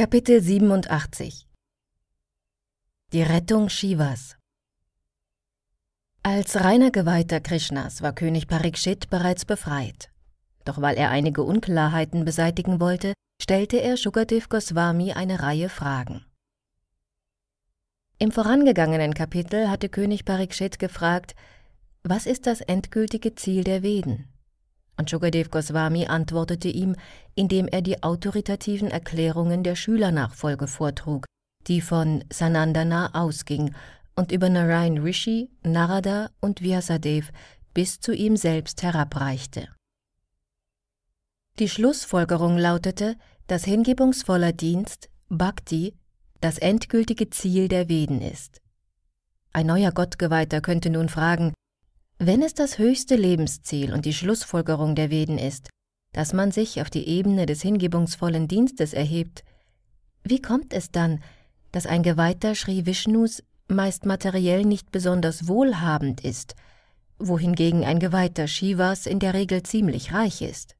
Kapitel 87 Die Rettung Shivas Als reiner Geweihter Krishnas war König Parikshit bereits befreit. Doch weil er einige Unklarheiten beseitigen wollte, stellte er Sugadev Goswami eine Reihe Fragen. Im vorangegangenen Kapitel hatte König Parikshit gefragt, was ist das endgültige Ziel der Veden? Und Sukadev Goswami antwortete ihm, indem er die autoritativen Erklärungen der Schülernachfolge vortrug, die von Sanandana ausging und über Narayan Rishi, Narada und Vyasadev bis zu ihm selbst herabreichte. Die Schlussfolgerung lautete, dass hingebungsvoller Dienst, Bhakti, das endgültige Ziel der Veden ist. Ein neuer Gottgeweihter könnte nun fragen, wenn es das höchste Lebensziel und die Schlussfolgerung der Veden ist, dass man sich auf die Ebene des hingebungsvollen Dienstes erhebt, wie kommt es dann, dass ein Geweihter Sri Vishnus meist materiell nicht besonders wohlhabend ist, wohingegen ein Geweihter Shivas in der Regel ziemlich reich ist?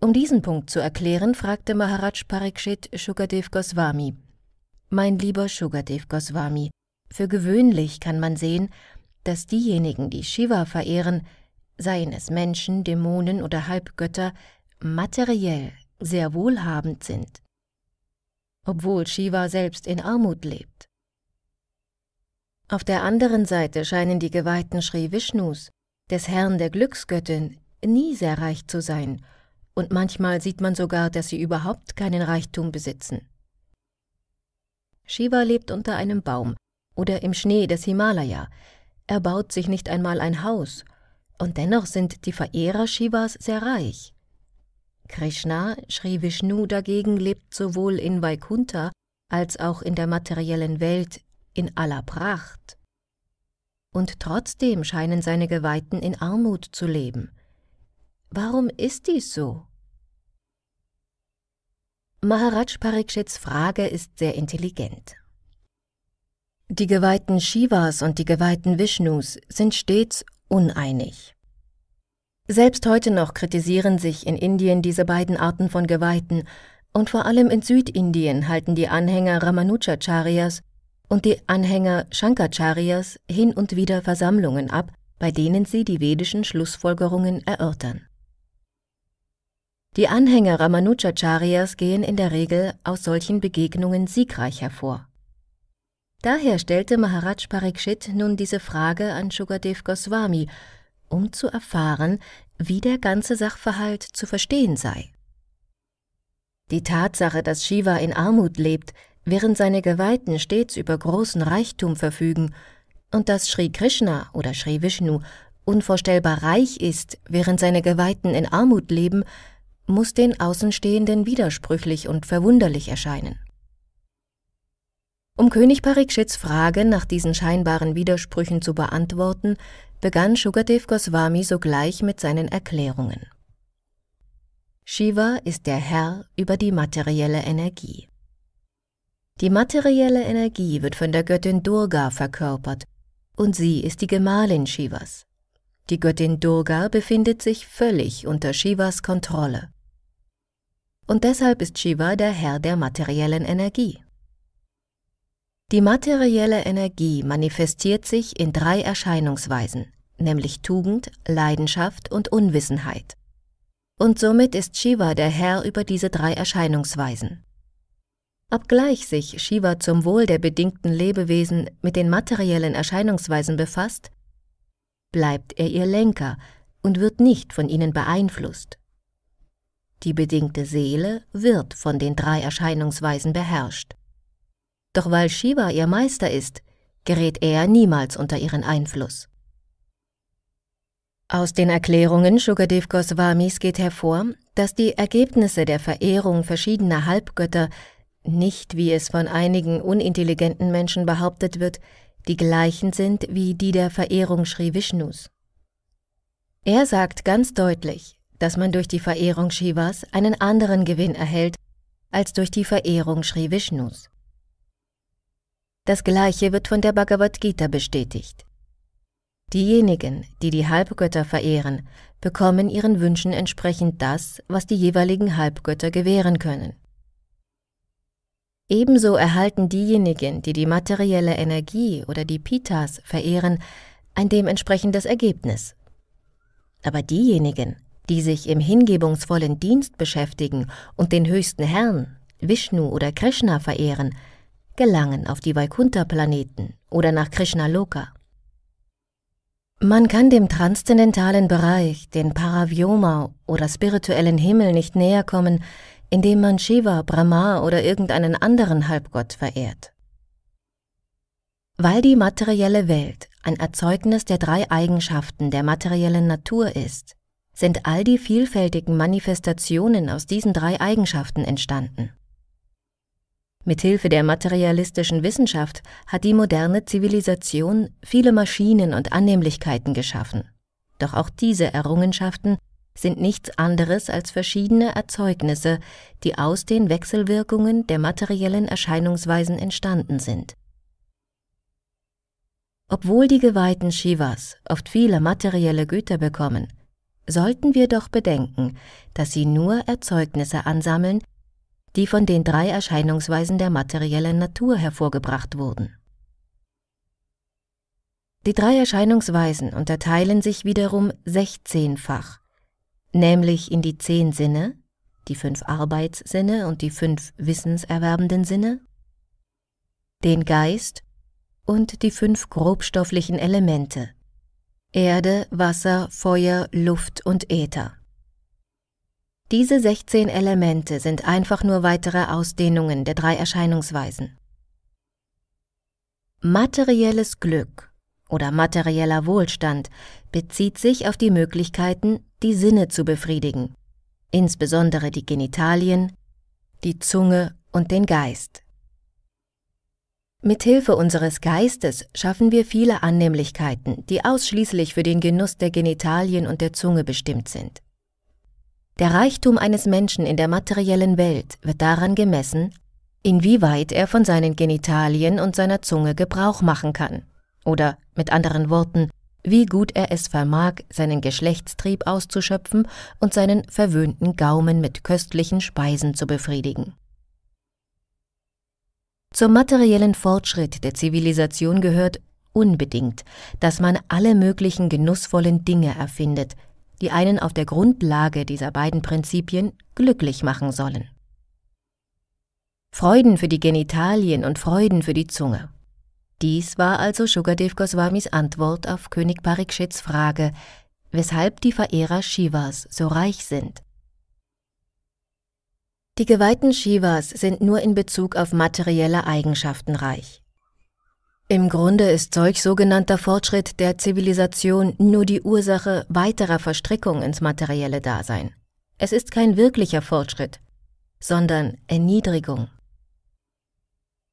Um diesen Punkt zu erklären, fragte Maharaj Parikshit Shukadev Goswami. Mein lieber Shukadev Goswami, für gewöhnlich kann man sehen, dass diejenigen, die Shiva verehren, seien es Menschen, Dämonen oder Halbgötter, materiell sehr wohlhabend sind, obwohl Shiva selbst in Armut lebt. Auf der anderen Seite scheinen die Geweihten Sri Vishnus, des Herrn der Glücksgöttin, nie sehr reich zu sein, und manchmal sieht man sogar, dass sie überhaupt keinen Reichtum besitzen. Shiva lebt unter einem Baum oder im Schnee des Himalaya, er baut sich nicht einmal ein Haus, und dennoch sind die Verehrer Shivas sehr reich. Krishna, Sri Vishnu dagegen lebt sowohl in Vaikuntha als auch in der materiellen Welt in aller Pracht. Und trotzdem scheinen seine Geweihten in Armut zu leben. Warum ist dies so? Maharaj Parikshits Frage ist sehr intelligent. Die geweihten Shivas und die geweihten Vishnus sind stets uneinig. Selbst heute noch kritisieren sich in Indien diese beiden Arten von Geweihten, und vor allem in Südindien halten die Anhänger Ramanujacharyas und die Anhänger Shankacharyas hin und wieder Versammlungen ab, bei denen sie die vedischen Schlussfolgerungen erörtern. Die Anhänger Ramanujacharyas gehen in der Regel aus solchen Begegnungen siegreich hervor. Daher stellte Maharaj Parikshit nun diese Frage an Sugadev Goswami, um zu erfahren, wie der ganze Sachverhalt zu verstehen sei. Die Tatsache, dass Shiva in Armut lebt, während seine Geweihten stets über großen Reichtum verfügen, und dass Sri Krishna oder Sri Vishnu unvorstellbar reich ist, während seine Geweihten in Armut leben, muss den Außenstehenden widersprüchlich und verwunderlich erscheinen. Um König Parikshits Frage nach diesen scheinbaren Widersprüchen zu beantworten, begann Sugadev Goswami sogleich mit seinen Erklärungen. Shiva ist der Herr über die materielle Energie. Die materielle Energie wird von der Göttin Durga verkörpert und sie ist die Gemahlin Shivas. Die Göttin Durga befindet sich völlig unter Shivas Kontrolle. Und deshalb ist Shiva der Herr der materiellen Energie. Die materielle Energie manifestiert sich in drei Erscheinungsweisen, nämlich Tugend, Leidenschaft und Unwissenheit. Und somit ist Shiva der Herr über diese drei Erscheinungsweisen. Obgleich sich Shiva zum Wohl der bedingten Lebewesen mit den materiellen Erscheinungsweisen befasst, bleibt er ihr Lenker und wird nicht von ihnen beeinflusst. Die bedingte Seele wird von den drei Erscheinungsweisen beherrscht. Doch weil Shiva ihr Meister ist, gerät er niemals unter ihren Einfluss. Aus den Erklärungen Sugadev Goswamis geht hervor, dass die Ergebnisse der Verehrung verschiedener Halbgötter nicht, wie es von einigen unintelligenten Menschen behauptet wird, die gleichen sind wie die der Verehrung Sri Vishnus. Er sagt ganz deutlich, dass man durch die Verehrung Shivas einen anderen Gewinn erhält als durch die Verehrung Sri Vishnus. Das gleiche wird von der Bhagavad Gita bestätigt. Diejenigen, die die Halbgötter verehren, bekommen ihren Wünschen entsprechend das, was die jeweiligen Halbgötter gewähren können. Ebenso erhalten diejenigen, die die materielle Energie oder die Pitas verehren, ein dementsprechendes Ergebnis. Aber diejenigen, die sich im hingebungsvollen Dienst beschäftigen und den höchsten Herrn, Vishnu oder Krishna verehren, gelangen auf die Vaikuntha-Planeten oder nach Krishnaloka. Man kann dem transzendentalen Bereich, den Paravyoma oder spirituellen Himmel nicht näher kommen, indem man Shiva, Brahma oder irgendeinen anderen Halbgott verehrt. Weil die materielle Welt ein Erzeugnis der drei Eigenschaften der materiellen Natur ist, sind all die vielfältigen Manifestationen aus diesen drei Eigenschaften entstanden. Mithilfe der materialistischen Wissenschaft hat die moderne Zivilisation viele Maschinen und Annehmlichkeiten geschaffen. Doch auch diese Errungenschaften sind nichts anderes als verschiedene Erzeugnisse, die aus den Wechselwirkungen der materiellen Erscheinungsweisen entstanden sind. Obwohl die geweihten Shivas oft viele materielle Güter bekommen, sollten wir doch bedenken, dass sie nur Erzeugnisse ansammeln, die von den drei Erscheinungsweisen der materiellen Natur hervorgebracht wurden. Die drei Erscheinungsweisen unterteilen sich wiederum sechzehnfach, nämlich in die zehn Sinne, die fünf Arbeitssinne und die fünf wissenserwerbenden Sinne, den Geist und die fünf grobstofflichen Elemente Erde, Wasser, Feuer, Luft und Äther. Diese 16 Elemente sind einfach nur weitere Ausdehnungen der drei Erscheinungsweisen. Materielles Glück oder materieller Wohlstand bezieht sich auf die Möglichkeiten, die Sinne zu befriedigen, insbesondere die Genitalien, die Zunge und den Geist. Mithilfe unseres Geistes schaffen wir viele Annehmlichkeiten, die ausschließlich für den Genuss der Genitalien und der Zunge bestimmt sind. Der Reichtum eines Menschen in der materiellen Welt wird daran gemessen, inwieweit er von seinen Genitalien und seiner Zunge Gebrauch machen kann. Oder mit anderen Worten, wie gut er es vermag, seinen Geschlechtstrieb auszuschöpfen und seinen verwöhnten Gaumen mit köstlichen Speisen zu befriedigen. Zum materiellen Fortschritt der Zivilisation gehört unbedingt, dass man alle möglichen genussvollen Dinge erfindet, die einen auf der Grundlage dieser beiden Prinzipien glücklich machen sollen. Freuden für die Genitalien und Freuden für die Zunge. Dies war also Sugadev Goswamis Antwort auf König Parikshits Frage, weshalb die Verehrer Shivas so reich sind. Die geweihten Shivas sind nur in Bezug auf materielle Eigenschaften reich. Im Grunde ist solch sogenannter Fortschritt der Zivilisation nur die Ursache weiterer Verstrickung ins materielle Dasein. Es ist kein wirklicher Fortschritt, sondern Erniedrigung.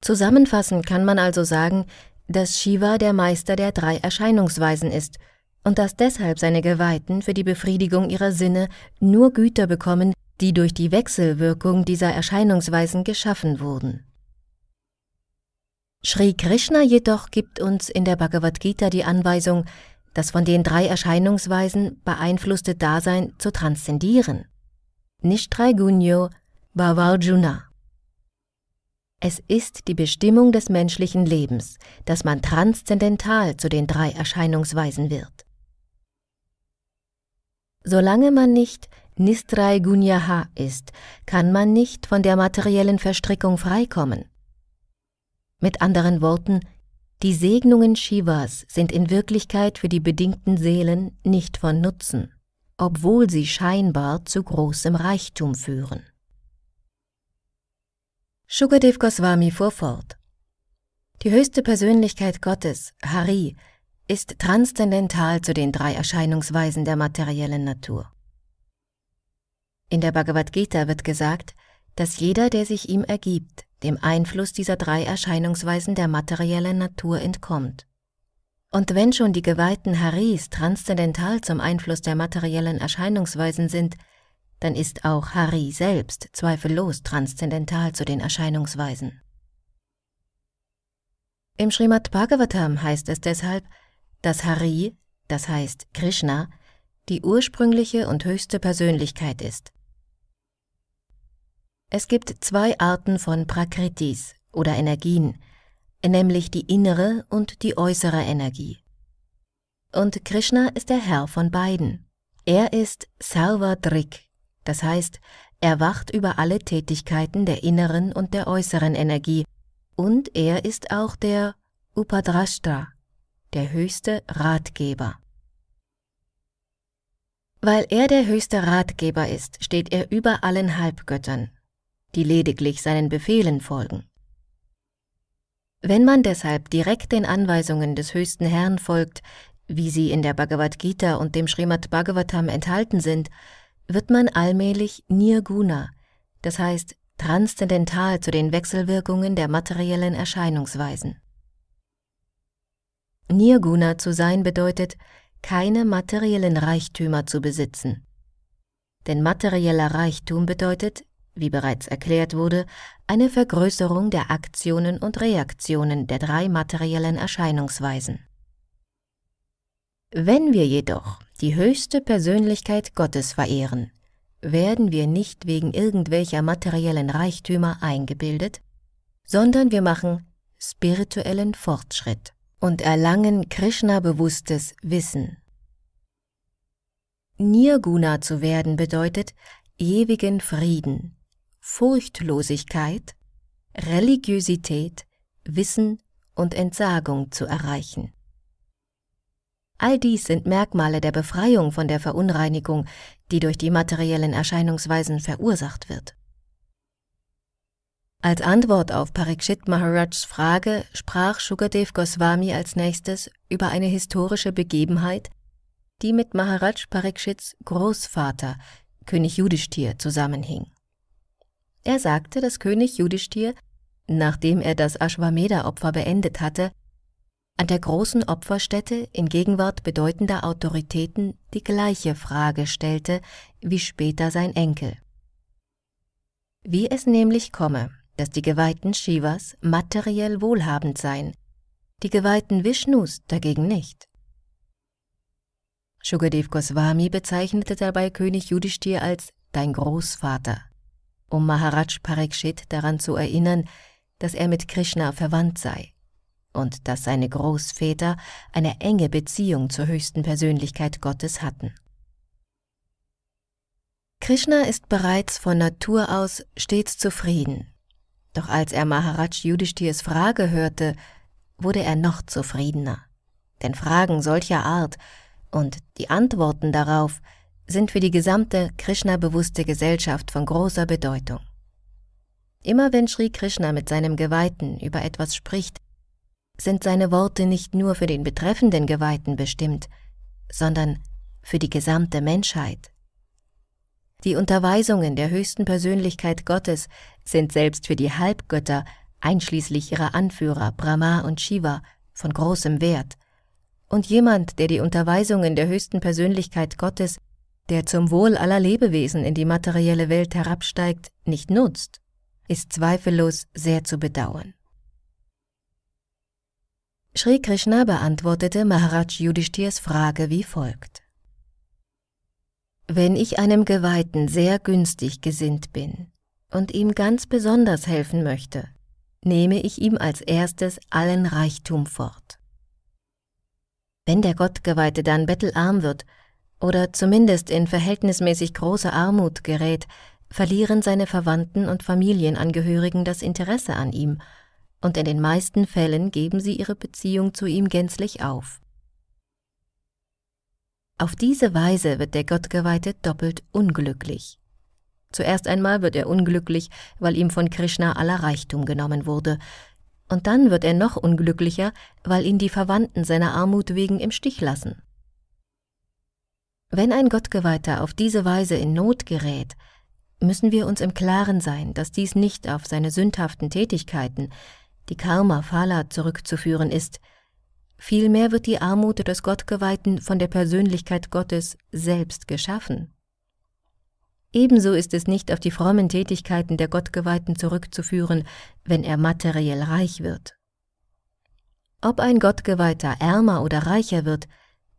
Zusammenfassend kann man also sagen, dass Shiva der Meister der drei Erscheinungsweisen ist und dass deshalb seine Geweihten für die Befriedigung ihrer Sinne nur Güter bekommen, die durch die Wechselwirkung dieser Erscheinungsweisen geschaffen wurden. Sri Krishna jedoch gibt uns in der Bhagavad Gita die Anweisung, das von den drei Erscheinungsweisen beeinflusste Dasein zu transzendieren. Nishtraigunyo Bhavarjuna. Es ist die Bestimmung des menschlichen Lebens, dass man transzendental zu den drei Erscheinungsweisen wird. Solange man nicht Nistrai Gunyaha ist, kann man nicht von der materiellen Verstrickung freikommen. Mit anderen Worten, die Segnungen Shivas sind in Wirklichkeit für die bedingten Seelen nicht von Nutzen, obwohl sie scheinbar zu großem Reichtum führen. Sukadev Goswami fuhr fort. Die höchste Persönlichkeit Gottes, Hari, ist transzendental zu den drei Erscheinungsweisen der materiellen Natur. In der Bhagavad Gita wird gesagt, dass jeder, der sich ihm ergibt, dem Einfluss dieser drei Erscheinungsweisen der materiellen Natur entkommt. Und wenn schon die geweihten Haris transzendental zum Einfluss der materiellen Erscheinungsweisen sind, dann ist auch Hari selbst zweifellos transzendental zu den Erscheinungsweisen. Im Srimad Bhagavatam heißt es deshalb, dass Hari, das heißt Krishna, die ursprüngliche und höchste Persönlichkeit ist, es gibt zwei Arten von Prakritis oder Energien, nämlich die innere und die äußere Energie. Und Krishna ist der Herr von beiden. Er ist Sarvadrik, das heißt, er wacht über alle Tätigkeiten der inneren und der äußeren Energie und er ist auch der Upadrashtra, der höchste Ratgeber. Weil er der höchste Ratgeber ist, steht er über allen Halbgöttern die lediglich seinen Befehlen folgen. Wenn man deshalb direkt den Anweisungen des höchsten Herrn folgt, wie sie in der Bhagavad Gita und dem Srimad Bhagavatam enthalten sind, wird man allmählich Nirguna, das heißt transzendental zu den Wechselwirkungen der materiellen Erscheinungsweisen. Nirguna zu sein bedeutet, keine materiellen Reichtümer zu besitzen. Denn materieller Reichtum bedeutet wie bereits erklärt wurde, eine Vergrößerung der Aktionen und Reaktionen der drei materiellen Erscheinungsweisen. Wenn wir jedoch die höchste Persönlichkeit Gottes verehren, werden wir nicht wegen irgendwelcher materiellen Reichtümer eingebildet, sondern wir machen spirituellen Fortschritt und erlangen Krishna-bewusstes Wissen. Nirguna zu werden bedeutet, ewigen Frieden, Furchtlosigkeit, Religiosität, Wissen und Entsagung zu erreichen. All dies sind Merkmale der Befreiung von der Verunreinigung, die durch die materiellen Erscheinungsweisen verursacht wird. Als Antwort auf Parikshit Maharajs Frage sprach Sugadev Goswami als nächstes über eine historische Begebenheit, die mit Maharaj Parikshits Großvater, König Yudhishthir, zusammenhing. Er sagte, dass König Judishthir, nachdem er das Ashwamedha-Opfer beendet hatte, an der großen Opferstätte in Gegenwart bedeutender Autoritäten die gleiche Frage stellte wie später sein Enkel. Wie es nämlich komme, dass die Geweihten Shivas materiell wohlhabend seien, die Geweihten Vishnus dagegen nicht. Sugadev Goswami bezeichnete dabei König Judistir als dein Großvater um Maharaj Parikshit daran zu erinnern, dass er mit Krishna verwandt sei und dass seine Großväter eine enge Beziehung zur höchsten Persönlichkeit Gottes hatten. Krishna ist bereits von Natur aus stets zufrieden, doch als er Maharaj Yudhishthirs Frage hörte, wurde er noch zufriedener. Denn Fragen solcher Art und die Antworten darauf sind für die gesamte Krishna-bewusste Gesellschaft von großer Bedeutung. Immer wenn Sri Krishna mit seinem Geweihten über etwas spricht, sind seine Worte nicht nur für den betreffenden Geweihten bestimmt, sondern für die gesamte Menschheit. Die Unterweisungen der höchsten Persönlichkeit Gottes sind selbst für die Halbgötter, einschließlich ihrer Anführer Brahma und Shiva, von großem Wert. Und jemand, der die Unterweisungen der höchsten Persönlichkeit Gottes der zum Wohl aller Lebewesen in die materielle Welt herabsteigt, nicht nutzt, ist zweifellos sehr zu bedauern. Sri Krishna beantwortete Maharaj Yudhishthirs Frage wie folgt. Wenn ich einem Geweihten sehr günstig gesinnt bin und ihm ganz besonders helfen möchte, nehme ich ihm als erstes allen Reichtum fort. Wenn der Gottgeweihte dann bettelarm wird, oder zumindest in verhältnismäßig große Armut gerät, verlieren seine Verwandten und Familienangehörigen das Interesse an ihm, und in den meisten Fällen geben sie ihre Beziehung zu ihm gänzlich auf. Auf diese Weise wird der Gottgeweihte doppelt unglücklich. Zuerst einmal wird er unglücklich, weil ihm von Krishna aller Reichtum genommen wurde, und dann wird er noch unglücklicher, weil ihn die Verwandten seiner Armut wegen im Stich lassen. Wenn ein Gottgeweihter auf diese Weise in Not gerät, müssen wir uns im Klaren sein, dass dies nicht auf seine sündhaften Tätigkeiten, die Karma-Phala, zurückzuführen ist. Vielmehr wird die Armut des Gottgeweihten von der Persönlichkeit Gottes selbst geschaffen. Ebenso ist es nicht auf die frommen Tätigkeiten der Gottgeweihten zurückzuführen, wenn er materiell reich wird. Ob ein Gottgeweihter ärmer oder reicher wird,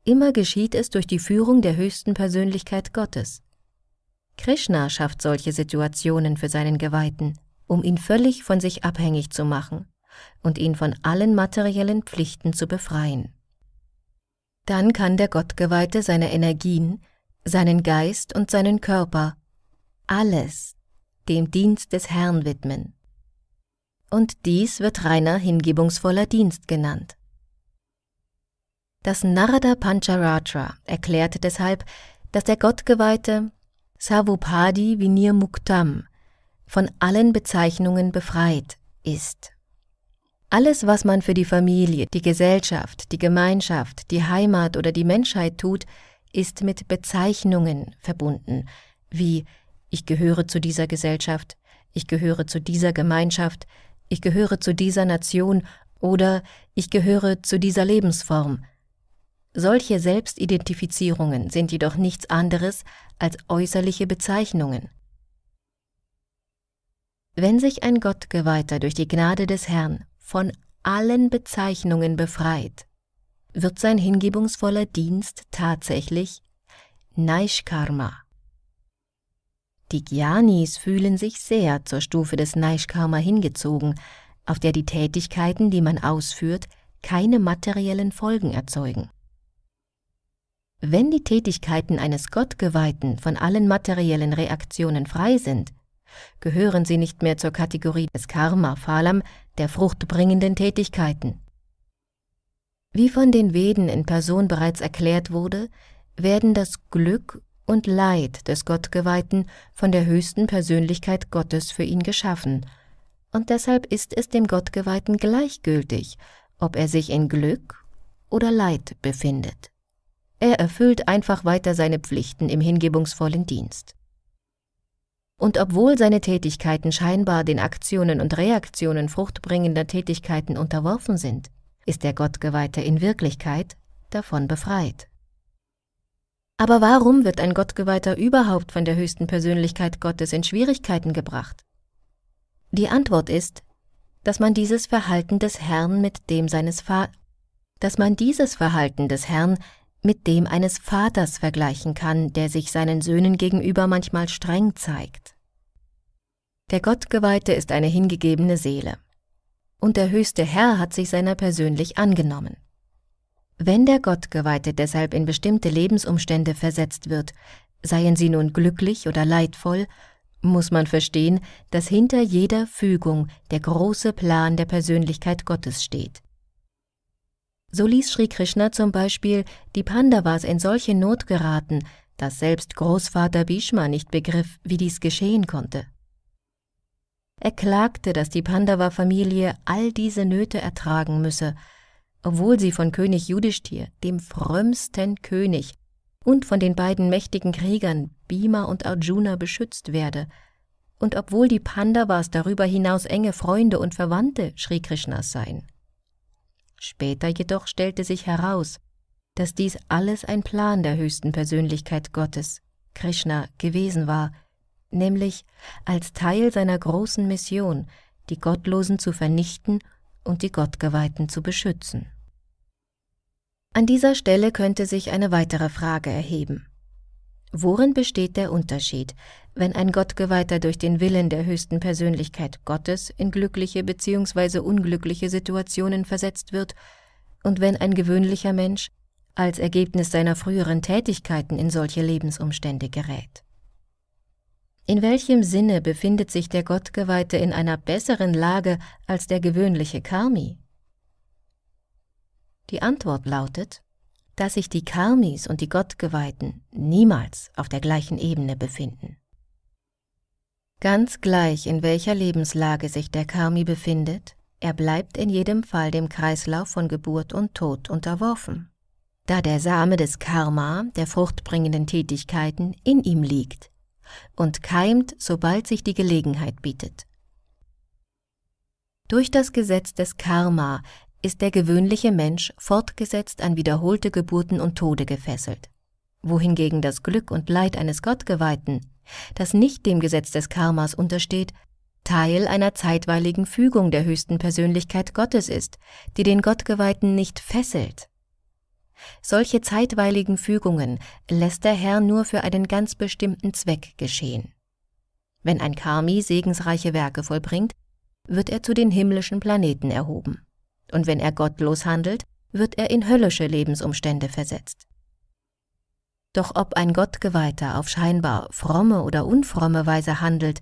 Immer geschieht es durch die Führung der höchsten Persönlichkeit Gottes. Krishna schafft solche Situationen für seinen Geweihten, um ihn völlig von sich abhängig zu machen und ihn von allen materiellen Pflichten zu befreien. Dann kann der Gottgeweihte seine Energien, seinen Geist und seinen Körper, alles dem Dienst des Herrn widmen. Und dies wird reiner hingebungsvoller Dienst genannt. Das Narada Pancharatra erklärte deshalb, dass der gottgeweihte Savupadi Vinir Muktam von allen Bezeichnungen befreit ist. Alles, was man für die Familie, die Gesellschaft, die Gemeinschaft, die Heimat oder die Menschheit tut, ist mit Bezeichnungen verbunden, wie ich gehöre zu dieser Gesellschaft, ich gehöre zu dieser Gemeinschaft, ich gehöre zu dieser Nation oder ich gehöre zu dieser Lebensform, solche Selbstidentifizierungen sind jedoch nichts anderes als äußerliche Bezeichnungen. Wenn sich ein Gottgeweihter durch die Gnade des Herrn von allen Bezeichnungen befreit, wird sein hingebungsvoller Dienst tatsächlich Naishkarma. Die Gyanis fühlen sich sehr zur Stufe des Naishkarma hingezogen, auf der die Tätigkeiten, die man ausführt, keine materiellen Folgen erzeugen. Wenn die Tätigkeiten eines Gottgeweihten von allen materiellen Reaktionen frei sind, gehören sie nicht mehr zur Kategorie des Karma Phalam, der fruchtbringenden Tätigkeiten. Wie von den Veden in Person bereits erklärt wurde, werden das Glück und Leid des Gottgeweihten von der höchsten Persönlichkeit Gottes für ihn geschaffen, und deshalb ist es dem Gottgeweihten gleichgültig, ob er sich in Glück oder Leid befindet. Er erfüllt einfach weiter seine Pflichten im hingebungsvollen Dienst. Und obwohl seine Tätigkeiten scheinbar den Aktionen und Reaktionen fruchtbringender Tätigkeiten unterworfen sind, ist der Gottgeweihte in Wirklichkeit davon befreit. Aber warum wird ein Gottgeweihter überhaupt von der höchsten Persönlichkeit Gottes in Schwierigkeiten gebracht? Die Antwort ist, dass man dieses Verhalten des Herrn mit dem seines Vaters dass man dieses Verhalten des Herrn mit dem eines Vaters vergleichen kann, der sich seinen Söhnen gegenüber manchmal streng zeigt. Der Gottgeweihte ist eine hingegebene Seele. Und der höchste Herr hat sich seiner persönlich angenommen. Wenn der Gottgeweihte deshalb in bestimmte Lebensumstände versetzt wird, seien sie nun glücklich oder leidvoll, muss man verstehen, dass hinter jeder Fügung der große Plan der Persönlichkeit Gottes steht. So ließ Sri Krishna zum Beispiel die Pandavas in solche Not geraten, dass selbst Großvater Bhishma nicht begriff, wie dies geschehen konnte. Er klagte, dass die Pandava-Familie all diese Nöte ertragen müsse, obwohl sie von König Judishthir, dem frömmsten König, und von den beiden mächtigen Kriegern Bhima und Arjuna beschützt werde, und obwohl die Pandavas darüber hinaus enge Freunde und Verwandte Sri Krishnas seien. Später jedoch stellte sich heraus, dass dies alles ein Plan der höchsten Persönlichkeit Gottes, Krishna, gewesen war, nämlich als Teil seiner großen Mission, die Gottlosen zu vernichten und die Gottgeweihten zu beschützen. An dieser Stelle könnte sich eine weitere Frage erheben. Worin besteht der Unterschied, wenn ein Gottgeweihter durch den Willen der höchsten Persönlichkeit Gottes in glückliche bzw. unglückliche Situationen versetzt wird und wenn ein gewöhnlicher Mensch als Ergebnis seiner früheren Tätigkeiten in solche Lebensumstände gerät? In welchem Sinne befindet sich der Gottgeweihte in einer besseren Lage als der gewöhnliche Karmi? Die Antwort lautet dass sich die Karmis und die Gottgeweihten niemals auf der gleichen Ebene befinden. Ganz gleich, in welcher Lebenslage sich der Karmi befindet, er bleibt in jedem Fall dem Kreislauf von Geburt und Tod unterworfen, da der Same des Karma, der fruchtbringenden Tätigkeiten, in ihm liegt und keimt, sobald sich die Gelegenheit bietet. Durch das Gesetz des Karma ist der gewöhnliche Mensch fortgesetzt an wiederholte Geburten und Tode gefesselt, wohingegen das Glück und Leid eines Gottgeweihten, das nicht dem Gesetz des Karmas untersteht, Teil einer zeitweiligen Fügung der höchsten Persönlichkeit Gottes ist, die den Gottgeweihten nicht fesselt. Solche zeitweiligen Fügungen lässt der Herr nur für einen ganz bestimmten Zweck geschehen. Wenn ein Karmi segensreiche Werke vollbringt, wird er zu den himmlischen Planeten erhoben und wenn er gottlos handelt, wird er in höllische Lebensumstände versetzt. Doch ob ein Gottgeweihter auf scheinbar fromme oder unfromme Weise handelt,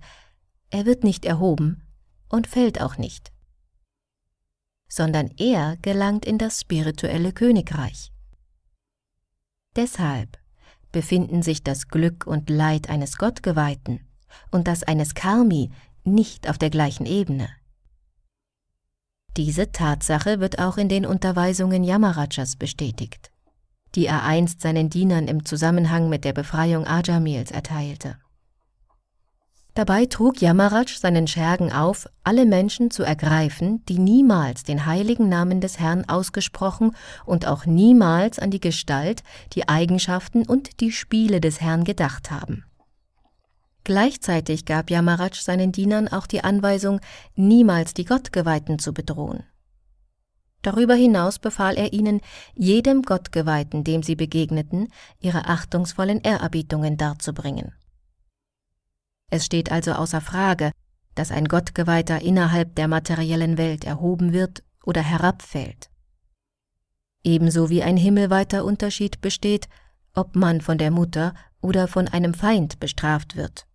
er wird nicht erhoben und fällt auch nicht, sondern er gelangt in das spirituelle Königreich. Deshalb befinden sich das Glück und Leid eines Gottgeweihten und das eines Karmi nicht auf der gleichen Ebene. Diese Tatsache wird auch in den Unterweisungen Yamarajas bestätigt, die er einst seinen Dienern im Zusammenhang mit der Befreiung Ajamils erteilte. Dabei trug Yamaraj seinen Schergen auf, alle Menschen zu ergreifen, die niemals den heiligen Namen des Herrn ausgesprochen und auch niemals an die Gestalt, die Eigenschaften und die Spiele des Herrn gedacht haben. Gleichzeitig gab Yamaraj seinen Dienern auch die Anweisung, niemals die Gottgeweihten zu bedrohen. Darüber hinaus befahl er ihnen, jedem Gottgeweihten, dem sie begegneten, ihre achtungsvollen Ehrerbietungen darzubringen. Es steht also außer Frage, dass ein Gottgeweihter innerhalb der materiellen Welt erhoben wird oder herabfällt. Ebenso wie ein himmelweiter Unterschied besteht, ob man von der Mutter oder von einem Feind bestraft wird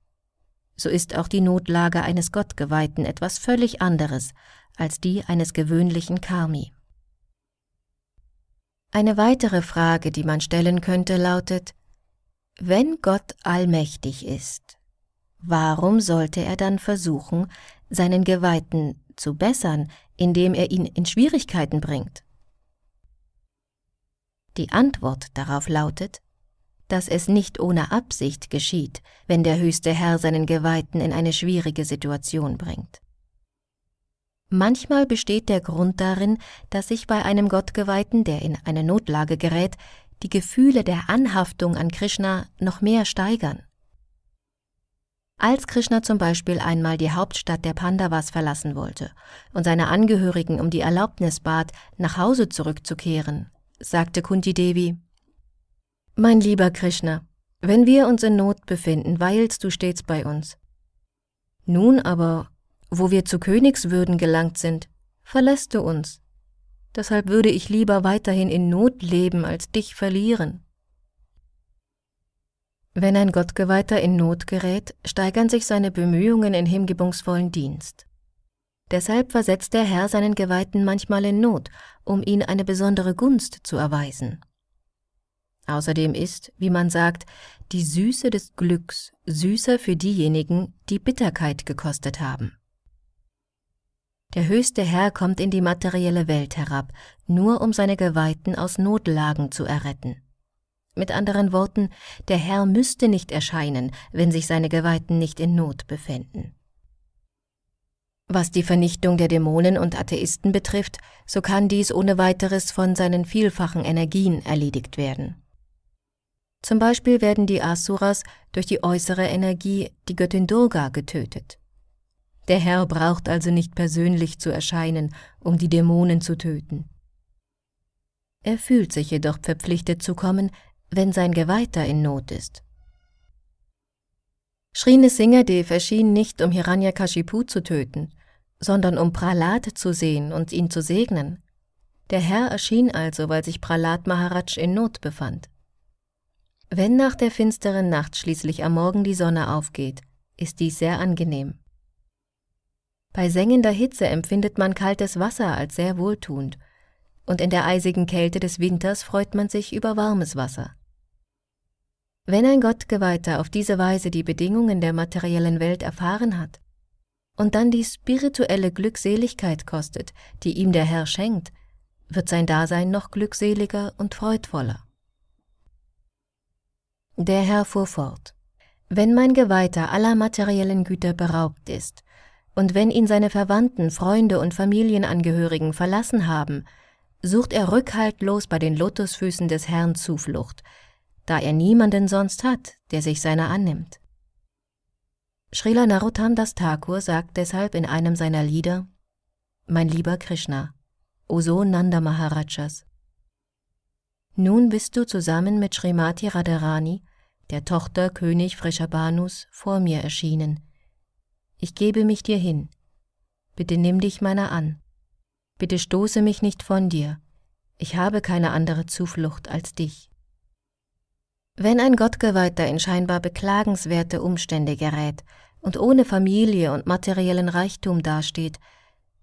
so ist auch die Notlage eines Gottgeweihten etwas völlig anderes als die eines gewöhnlichen Karmi. Eine weitere Frage, die man stellen könnte, lautet, wenn Gott allmächtig ist, warum sollte er dann versuchen, seinen Geweihten zu bessern, indem er ihn in Schwierigkeiten bringt? Die Antwort darauf lautet, dass es nicht ohne Absicht geschieht, wenn der höchste Herr seinen Geweihten in eine schwierige Situation bringt. Manchmal besteht der Grund darin, dass sich bei einem Gottgeweihten, der in eine Notlage gerät, die Gefühle der Anhaftung an Krishna noch mehr steigern. Als Krishna zum Beispiel einmal die Hauptstadt der Pandavas verlassen wollte und seine Angehörigen um die Erlaubnis bat, nach Hause zurückzukehren, sagte Kunti Devi, mein lieber Krishna, wenn wir uns in Not befinden, weilst du stets bei uns. Nun aber, wo wir zu Königswürden gelangt sind, verlässt du uns. Deshalb würde ich lieber weiterhin in Not leben, als dich verlieren. Wenn ein Gottgeweihter in Not gerät, steigern sich seine Bemühungen in hingebungsvollen Dienst. Deshalb versetzt der Herr seinen Geweihten manchmal in Not, um ihnen eine besondere Gunst zu erweisen. Außerdem ist, wie man sagt, die Süße des Glücks süßer für diejenigen, die Bitterkeit gekostet haben. Der höchste Herr kommt in die materielle Welt herab, nur um seine Geweihten aus Notlagen zu erretten. Mit anderen Worten, der Herr müsste nicht erscheinen, wenn sich seine Geweihten nicht in Not befänden. Was die Vernichtung der Dämonen und Atheisten betrifft, so kann dies ohne weiteres von seinen vielfachen Energien erledigt werden. Zum Beispiel werden die Asuras durch die äußere Energie, die Göttin Durga, getötet. Der Herr braucht also nicht persönlich zu erscheinen, um die Dämonen zu töten. Er fühlt sich jedoch verpflichtet zu kommen, wenn sein Geweihter in Not ist. Singhadev erschien nicht, um Hiranyakashipu zu töten, sondern um Pralat zu sehen und ihn zu segnen. Der Herr erschien also, weil sich Pralat Maharaj in Not befand. Wenn nach der finsteren Nacht schließlich am Morgen die Sonne aufgeht, ist dies sehr angenehm. Bei sengender Hitze empfindet man kaltes Wasser als sehr wohltuend, und in der eisigen Kälte des Winters freut man sich über warmes Wasser. Wenn ein Gottgeweihter auf diese Weise die Bedingungen der materiellen Welt erfahren hat und dann die spirituelle Glückseligkeit kostet, die ihm der Herr schenkt, wird sein Dasein noch glückseliger und freudvoller. Der Herr fuhr fort. Wenn mein Geweihter aller materiellen Güter beraubt ist, und wenn ihn seine Verwandten, Freunde und Familienangehörigen verlassen haben, sucht er rückhaltlos bei den Lotusfüßen des Herrn Zuflucht, da er niemanden sonst hat, der sich seiner annimmt. Srila Narottam Das Thakur sagt deshalb in einem seiner Lieder: Mein lieber Krishna, O Sohn Nanda Maharajas, nun bist du zusammen mit Srimati Radharani, der Tochter König Frishabanus, vor mir erschienen. Ich gebe mich dir hin. Bitte nimm dich meiner an. Bitte stoße mich nicht von dir. Ich habe keine andere Zuflucht als dich. Wenn ein Gottgeweihter in scheinbar beklagenswerte Umstände gerät und ohne Familie und materiellen Reichtum dasteht,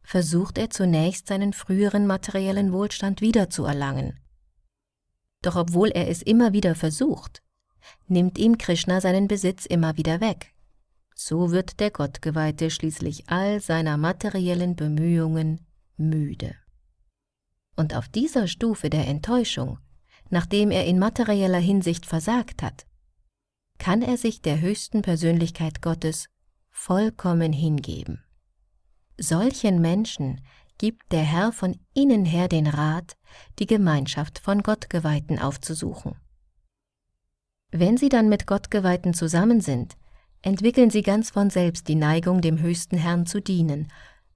versucht er zunächst seinen früheren materiellen Wohlstand wiederzuerlangen. Doch obwohl er es immer wieder versucht, nimmt ihm Krishna seinen Besitz immer wieder weg. So wird der Gottgeweihte schließlich all seiner materiellen Bemühungen müde. Und auf dieser Stufe der Enttäuschung, nachdem er in materieller Hinsicht versagt hat, kann er sich der höchsten Persönlichkeit Gottes vollkommen hingeben. Solchen Menschen gibt der Herr von innen her den Rat, die Gemeinschaft von Gottgeweihten aufzusuchen. Wenn sie dann mit Gottgeweihten zusammen sind, entwickeln sie ganz von selbst die Neigung, dem höchsten Herrn zu dienen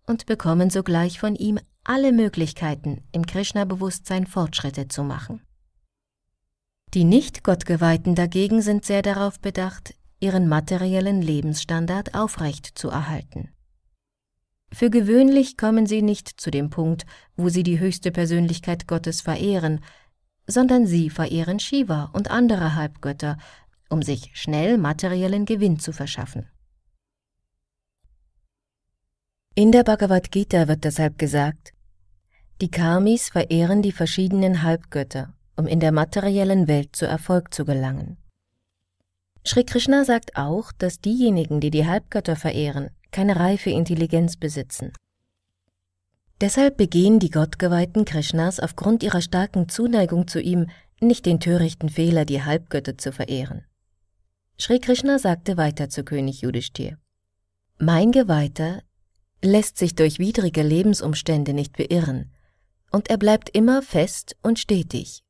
und bekommen sogleich von ihm alle Möglichkeiten, im Krishna-Bewusstsein Fortschritte zu machen. Die Nicht-Gottgeweihten dagegen sind sehr darauf bedacht, ihren materiellen Lebensstandard aufrecht zu erhalten. Für gewöhnlich kommen sie nicht zu dem Punkt, wo sie die höchste Persönlichkeit Gottes verehren, sondern sie verehren Shiva und andere Halbgötter, um sich schnell materiellen Gewinn zu verschaffen. In der Bhagavad Gita wird deshalb gesagt, die Karmis verehren die verschiedenen Halbgötter, um in der materiellen Welt zu Erfolg zu gelangen. Sri Krishna sagt auch, dass diejenigen, die die Halbgötter verehren, keine reife Intelligenz besitzen. Deshalb begehen die Gottgeweihten Krishnas aufgrund ihrer starken Zuneigung zu ihm nicht den törichten Fehler, die Halbgötter zu verehren. Sri Krishna sagte weiter zu König Yudhishthir, Mein Geweihter lässt sich durch widrige Lebensumstände nicht beirren, und er bleibt immer fest und stetig.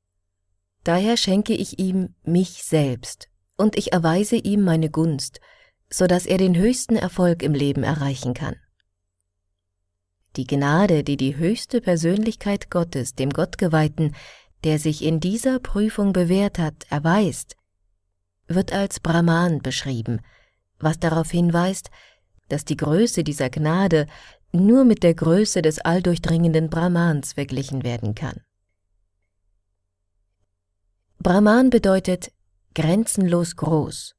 Daher schenke ich ihm mich selbst, und ich erweise ihm meine Gunst so dass er den höchsten Erfolg im Leben erreichen kann. Die Gnade, die die höchste Persönlichkeit Gottes, dem Gottgeweihten, der sich in dieser Prüfung bewährt hat, erweist, wird als Brahman beschrieben, was darauf hinweist, dass die Größe dieser Gnade nur mit der Größe des alldurchdringenden Brahmans verglichen werden kann. Brahman bedeutet grenzenlos groß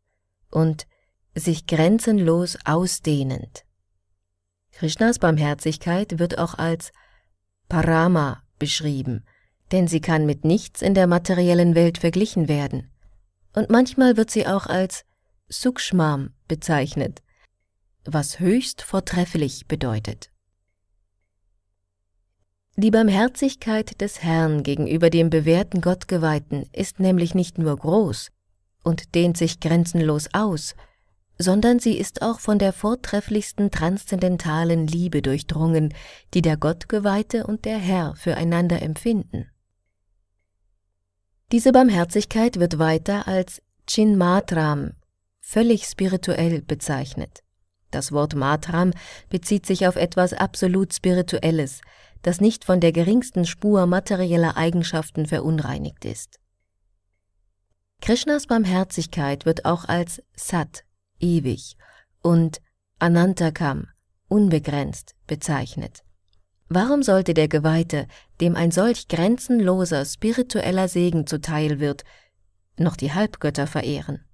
und sich grenzenlos ausdehnend. Krishnas Barmherzigkeit wird auch als Parama beschrieben, denn sie kann mit nichts in der materiellen Welt verglichen werden. Und manchmal wird sie auch als Sukshmam bezeichnet, was höchst vortrefflich bedeutet. Die Barmherzigkeit des Herrn gegenüber dem bewährten Gottgeweihten ist nämlich nicht nur groß und dehnt sich grenzenlos aus, sondern sie ist auch von der vortrefflichsten transzendentalen Liebe durchdrungen, die der Gottgeweihte und der Herr füreinander empfinden. Diese Barmherzigkeit wird weiter als Chinmatram, völlig spirituell bezeichnet. Das Wort Matram bezieht sich auf etwas absolut Spirituelles, das nicht von der geringsten Spur materieller Eigenschaften verunreinigt ist. Krishnas Barmherzigkeit wird auch als Sat ewig und Anantakam, unbegrenzt, bezeichnet. Warum sollte der Geweihte, dem ein solch grenzenloser spiritueller Segen zuteil wird, noch die Halbgötter verehren?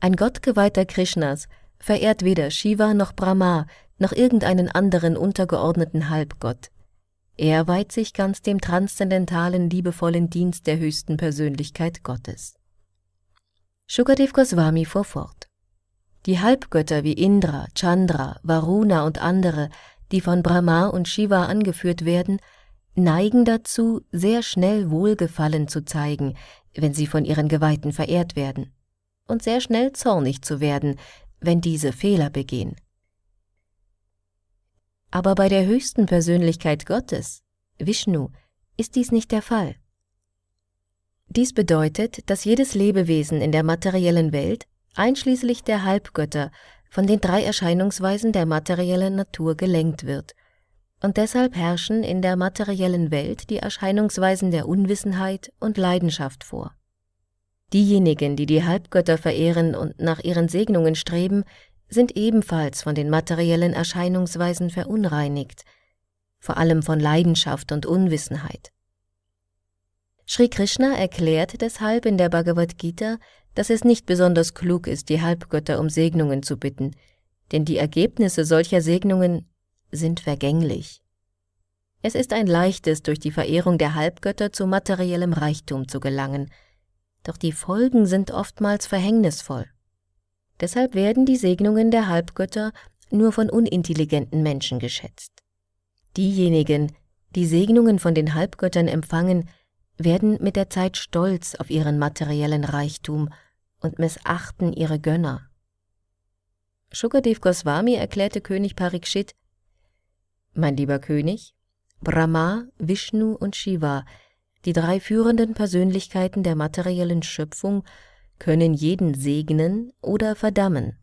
Ein gottgeweihter Krishnas verehrt weder Shiva noch Brahma noch irgendeinen anderen untergeordneten Halbgott. Er weiht sich ganz dem transzendentalen, liebevollen Dienst der höchsten Persönlichkeit Gottes. Shukadev Goswami fuhr fort. Die Halbgötter wie Indra, Chandra, Varuna und andere, die von Brahma und Shiva angeführt werden, neigen dazu, sehr schnell Wohlgefallen zu zeigen, wenn sie von ihren Geweihten verehrt werden, und sehr schnell zornig zu werden, wenn diese Fehler begehen. Aber bei der höchsten Persönlichkeit Gottes, Vishnu, ist dies nicht der Fall. Dies bedeutet, dass jedes Lebewesen in der materiellen Welt, einschließlich der Halbgötter, von den drei Erscheinungsweisen der materiellen Natur gelenkt wird. Und deshalb herrschen in der materiellen Welt die Erscheinungsweisen der Unwissenheit und Leidenschaft vor. Diejenigen, die die Halbgötter verehren und nach ihren Segnungen streben, sind ebenfalls von den materiellen Erscheinungsweisen verunreinigt, vor allem von Leidenschaft und Unwissenheit. Sri Krishna erklärt deshalb in der Bhagavad Gita, dass es nicht besonders klug ist, die Halbgötter um Segnungen zu bitten, denn die Ergebnisse solcher Segnungen sind vergänglich. Es ist ein leichtes, durch die Verehrung der Halbgötter zu materiellem Reichtum zu gelangen, doch die Folgen sind oftmals verhängnisvoll. Deshalb werden die Segnungen der Halbgötter nur von unintelligenten Menschen geschätzt. Diejenigen, die Segnungen von den Halbgöttern empfangen, werden mit der Zeit stolz auf ihren materiellen Reichtum und missachten ihre Gönner. Shukadev Goswami erklärte König Parikshit, Mein lieber König, Brahma, Vishnu und Shiva, die drei führenden Persönlichkeiten der materiellen Schöpfung, können jeden segnen oder verdammen.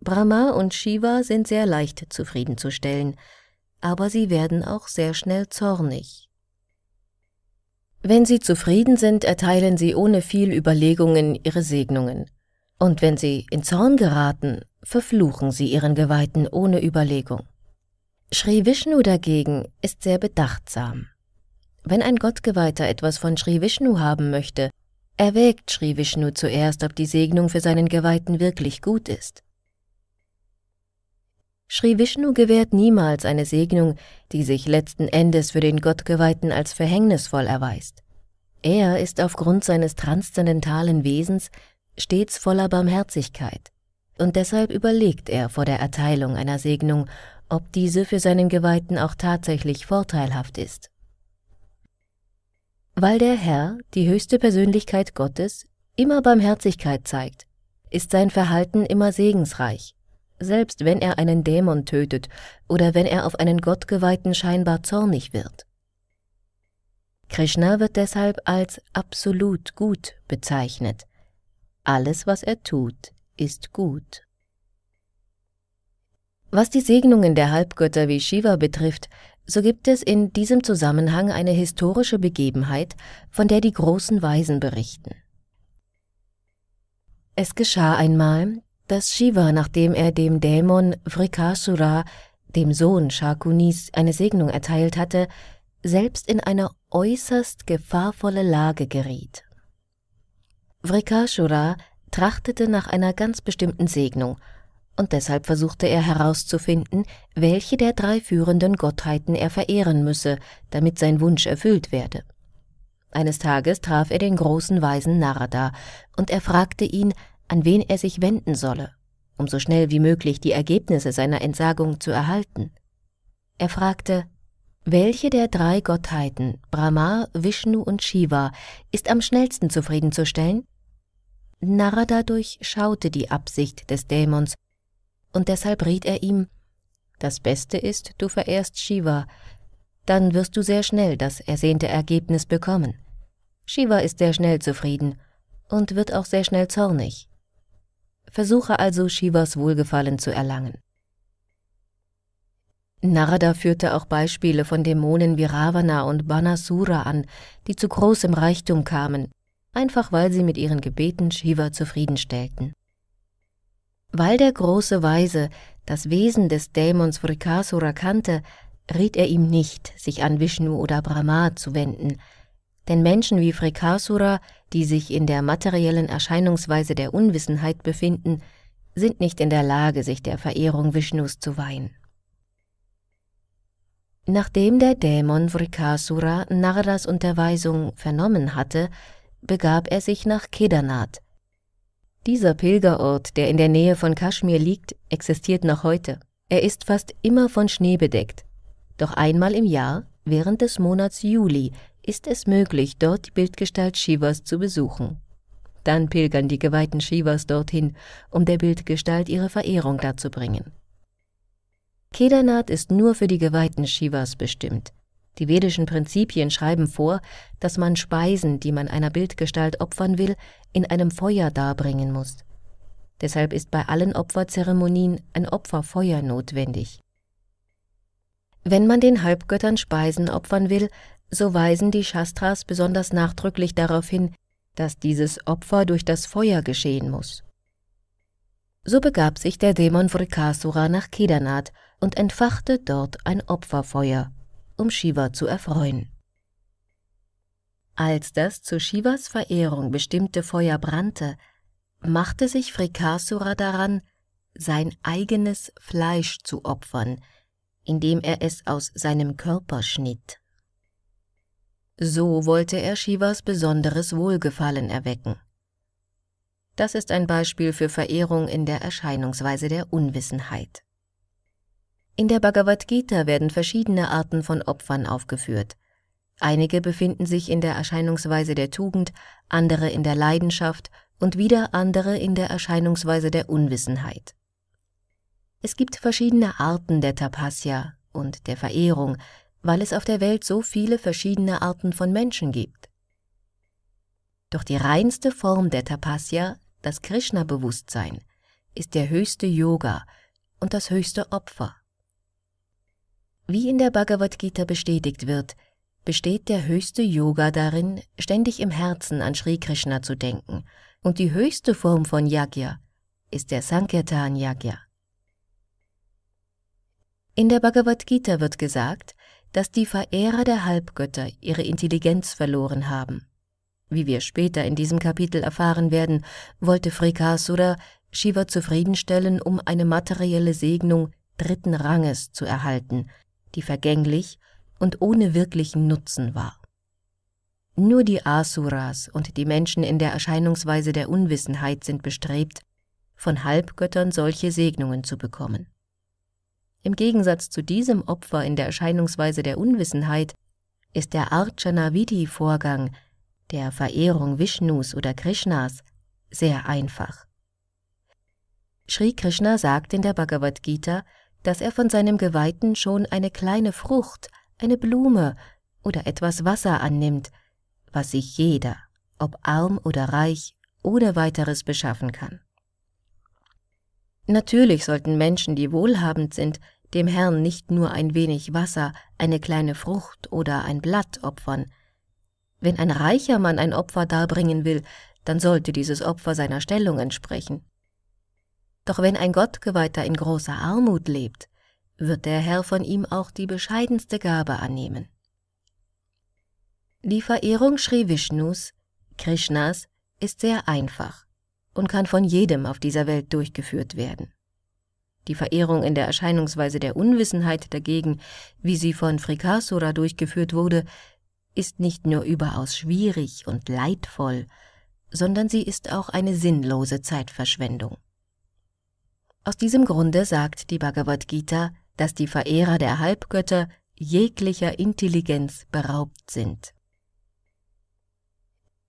Brahma und Shiva sind sehr leicht zufriedenzustellen, aber sie werden auch sehr schnell zornig. Wenn Sie zufrieden sind, erteilen Sie ohne viel Überlegungen Ihre Segnungen. Und wenn Sie in Zorn geraten, verfluchen Sie Ihren Geweihten ohne Überlegung. Sri Vishnu dagegen ist sehr bedachtsam. Wenn ein Gottgeweihter etwas von Sri Vishnu haben möchte, erwägt Sri Vishnu zuerst, ob die Segnung für seinen Geweihten wirklich gut ist. Sri Vishnu gewährt niemals eine Segnung, die sich letzten Endes für den Gottgeweihten als verhängnisvoll erweist. Er ist aufgrund seines transzendentalen Wesens stets voller Barmherzigkeit, und deshalb überlegt er vor der Erteilung einer Segnung, ob diese für seinen Geweihten auch tatsächlich vorteilhaft ist. Weil der Herr, die höchste Persönlichkeit Gottes, immer Barmherzigkeit zeigt, ist sein Verhalten immer segensreich selbst wenn er einen Dämon tötet oder wenn er auf einen Gottgeweihten scheinbar zornig wird. Krishna wird deshalb als absolut gut bezeichnet. Alles, was er tut, ist gut. Was die Segnungen der Halbgötter wie Shiva betrifft, so gibt es in diesem Zusammenhang eine historische Begebenheit, von der die großen Weisen berichten. Es geschah einmal, dass Shiva, nachdem er dem Dämon Vrikasura, dem Sohn Shakunis, eine Segnung erteilt hatte, selbst in eine äußerst gefahrvolle Lage geriet. Vrikashura trachtete nach einer ganz bestimmten Segnung, und deshalb versuchte er herauszufinden, welche der drei führenden Gottheiten er verehren müsse, damit sein Wunsch erfüllt werde. Eines Tages traf er den großen Weisen Narada, und er fragte ihn, an wen er sich wenden solle, um so schnell wie möglich die Ergebnisse seiner Entsagung zu erhalten. Er fragte, welche der drei Gottheiten, Brahma, Vishnu und Shiva, ist am schnellsten zufriedenzustellen? Narada durchschaute die Absicht des Dämons, und deshalb riet er ihm, das Beste ist, du verehrst Shiva, dann wirst du sehr schnell das ersehnte Ergebnis bekommen. Shiva ist sehr schnell zufrieden und wird auch sehr schnell zornig. Versuche also, Shivas Wohlgefallen zu erlangen. Narada führte auch Beispiele von Dämonen wie Ravana und Banasura an, die zu großem Reichtum kamen, einfach weil sie mit ihren Gebeten Shiva zufriedenstellten. Weil der große Weise das Wesen des Dämons Vrikasura kannte, riet er ihm nicht, sich an Vishnu oder Brahma zu wenden – denn Menschen wie Frikasura, die sich in der materiellen Erscheinungsweise der Unwissenheit befinden, sind nicht in der Lage, sich der Verehrung Vishnus zu weihen. Nachdem der Dämon Vrikasura Nardas Unterweisung vernommen hatte, begab er sich nach Kedarnath. Dieser Pilgerort, der in der Nähe von Kaschmir liegt, existiert noch heute. Er ist fast immer von Schnee bedeckt. Doch einmal im Jahr, während des Monats Juli, ist es möglich, dort die Bildgestalt Shivas zu besuchen. Dann pilgern die geweihten Shivas dorthin, um der Bildgestalt ihre Verehrung darzubringen. Kedarnath ist nur für die geweihten Shivas bestimmt. Die vedischen Prinzipien schreiben vor, dass man Speisen, die man einer Bildgestalt opfern will, in einem Feuer darbringen muss. Deshalb ist bei allen Opferzeremonien ein Opferfeuer notwendig. Wenn man den Halbgöttern Speisen opfern will, so weisen die Shastras besonders nachdrücklich darauf hin, dass dieses Opfer durch das Feuer geschehen muss. So begab sich der Dämon Vrikasura nach Kedarnath und entfachte dort ein Opferfeuer, um Shiva zu erfreuen. Als das zu Shivas Verehrung bestimmte Feuer brannte, machte sich Frikasura daran, sein eigenes Fleisch zu opfern, indem er es aus seinem Körper schnitt. So wollte er Shivas besonderes Wohlgefallen erwecken. Das ist ein Beispiel für Verehrung in der Erscheinungsweise der Unwissenheit. In der Bhagavad Gita werden verschiedene Arten von Opfern aufgeführt. Einige befinden sich in der Erscheinungsweise der Tugend, andere in der Leidenschaft und wieder andere in der Erscheinungsweise der Unwissenheit. Es gibt verschiedene Arten der Tapasya und der Verehrung, weil es auf der Welt so viele verschiedene Arten von Menschen gibt. Doch die reinste Form der Tapasya, das Krishna-Bewusstsein, ist der höchste Yoga und das höchste Opfer. Wie in der Bhagavad Gita bestätigt wird, besteht der höchste Yoga darin, ständig im Herzen an Sri Krishna zu denken, und die höchste Form von Yajna ist der Sankirtan Yajna. In der Bhagavad Gita wird gesagt, dass die Verehrer der Halbgötter ihre Intelligenz verloren haben. Wie wir später in diesem Kapitel erfahren werden, wollte Frikasura Shiva zufriedenstellen, um eine materielle Segnung dritten Ranges zu erhalten, die vergänglich und ohne wirklichen Nutzen war. Nur die Asuras und die Menschen in der Erscheinungsweise der Unwissenheit sind bestrebt, von Halbgöttern solche Segnungen zu bekommen. Im Gegensatz zu diesem Opfer in der Erscheinungsweise der Unwissenheit ist der Archanavidi-Vorgang der Verehrung Vishnus oder Krishnas sehr einfach. Sri Krishna sagt in der Bhagavad Gita, dass er von seinem Geweihten schon eine kleine Frucht, eine Blume oder etwas Wasser annimmt, was sich jeder, ob arm oder reich, ohne weiteres beschaffen kann. Natürlich sollten Menschen, die wohlhabend sind, dem Herrn nicht nur ein wenig Wasser, eine kleine Frucht oder ein Blatt opfern. Wenn ein reicher Mann ein Opfer darbringen will, dann sollte dieses Opfer seiner Stellung entsprechen. Doch wenn ein Gottgeweihter in großer Armut lebt, wird der Herr von ihm auch die bescheidenste Gabe annehmen. Die Verehrung Sri Vishnus, Krishnas, ist sehr einfach und kann von jedem auf dieser Welt durchgeführt werden. Die Verehrung in der Erscheinungsweise der Unwissenheit dagegen, wie sie von Frikasura durchgeführt wurde, ist nicht nur überaus schwierig und leidvoll, sondern sie ist auch eine sinnlose Zeitverschwendung. Aus diesem Grunde sagt die Bhagavad Gita, dass die Verehrer der Halbgötter jeglicher Intelligenz beraubt sind.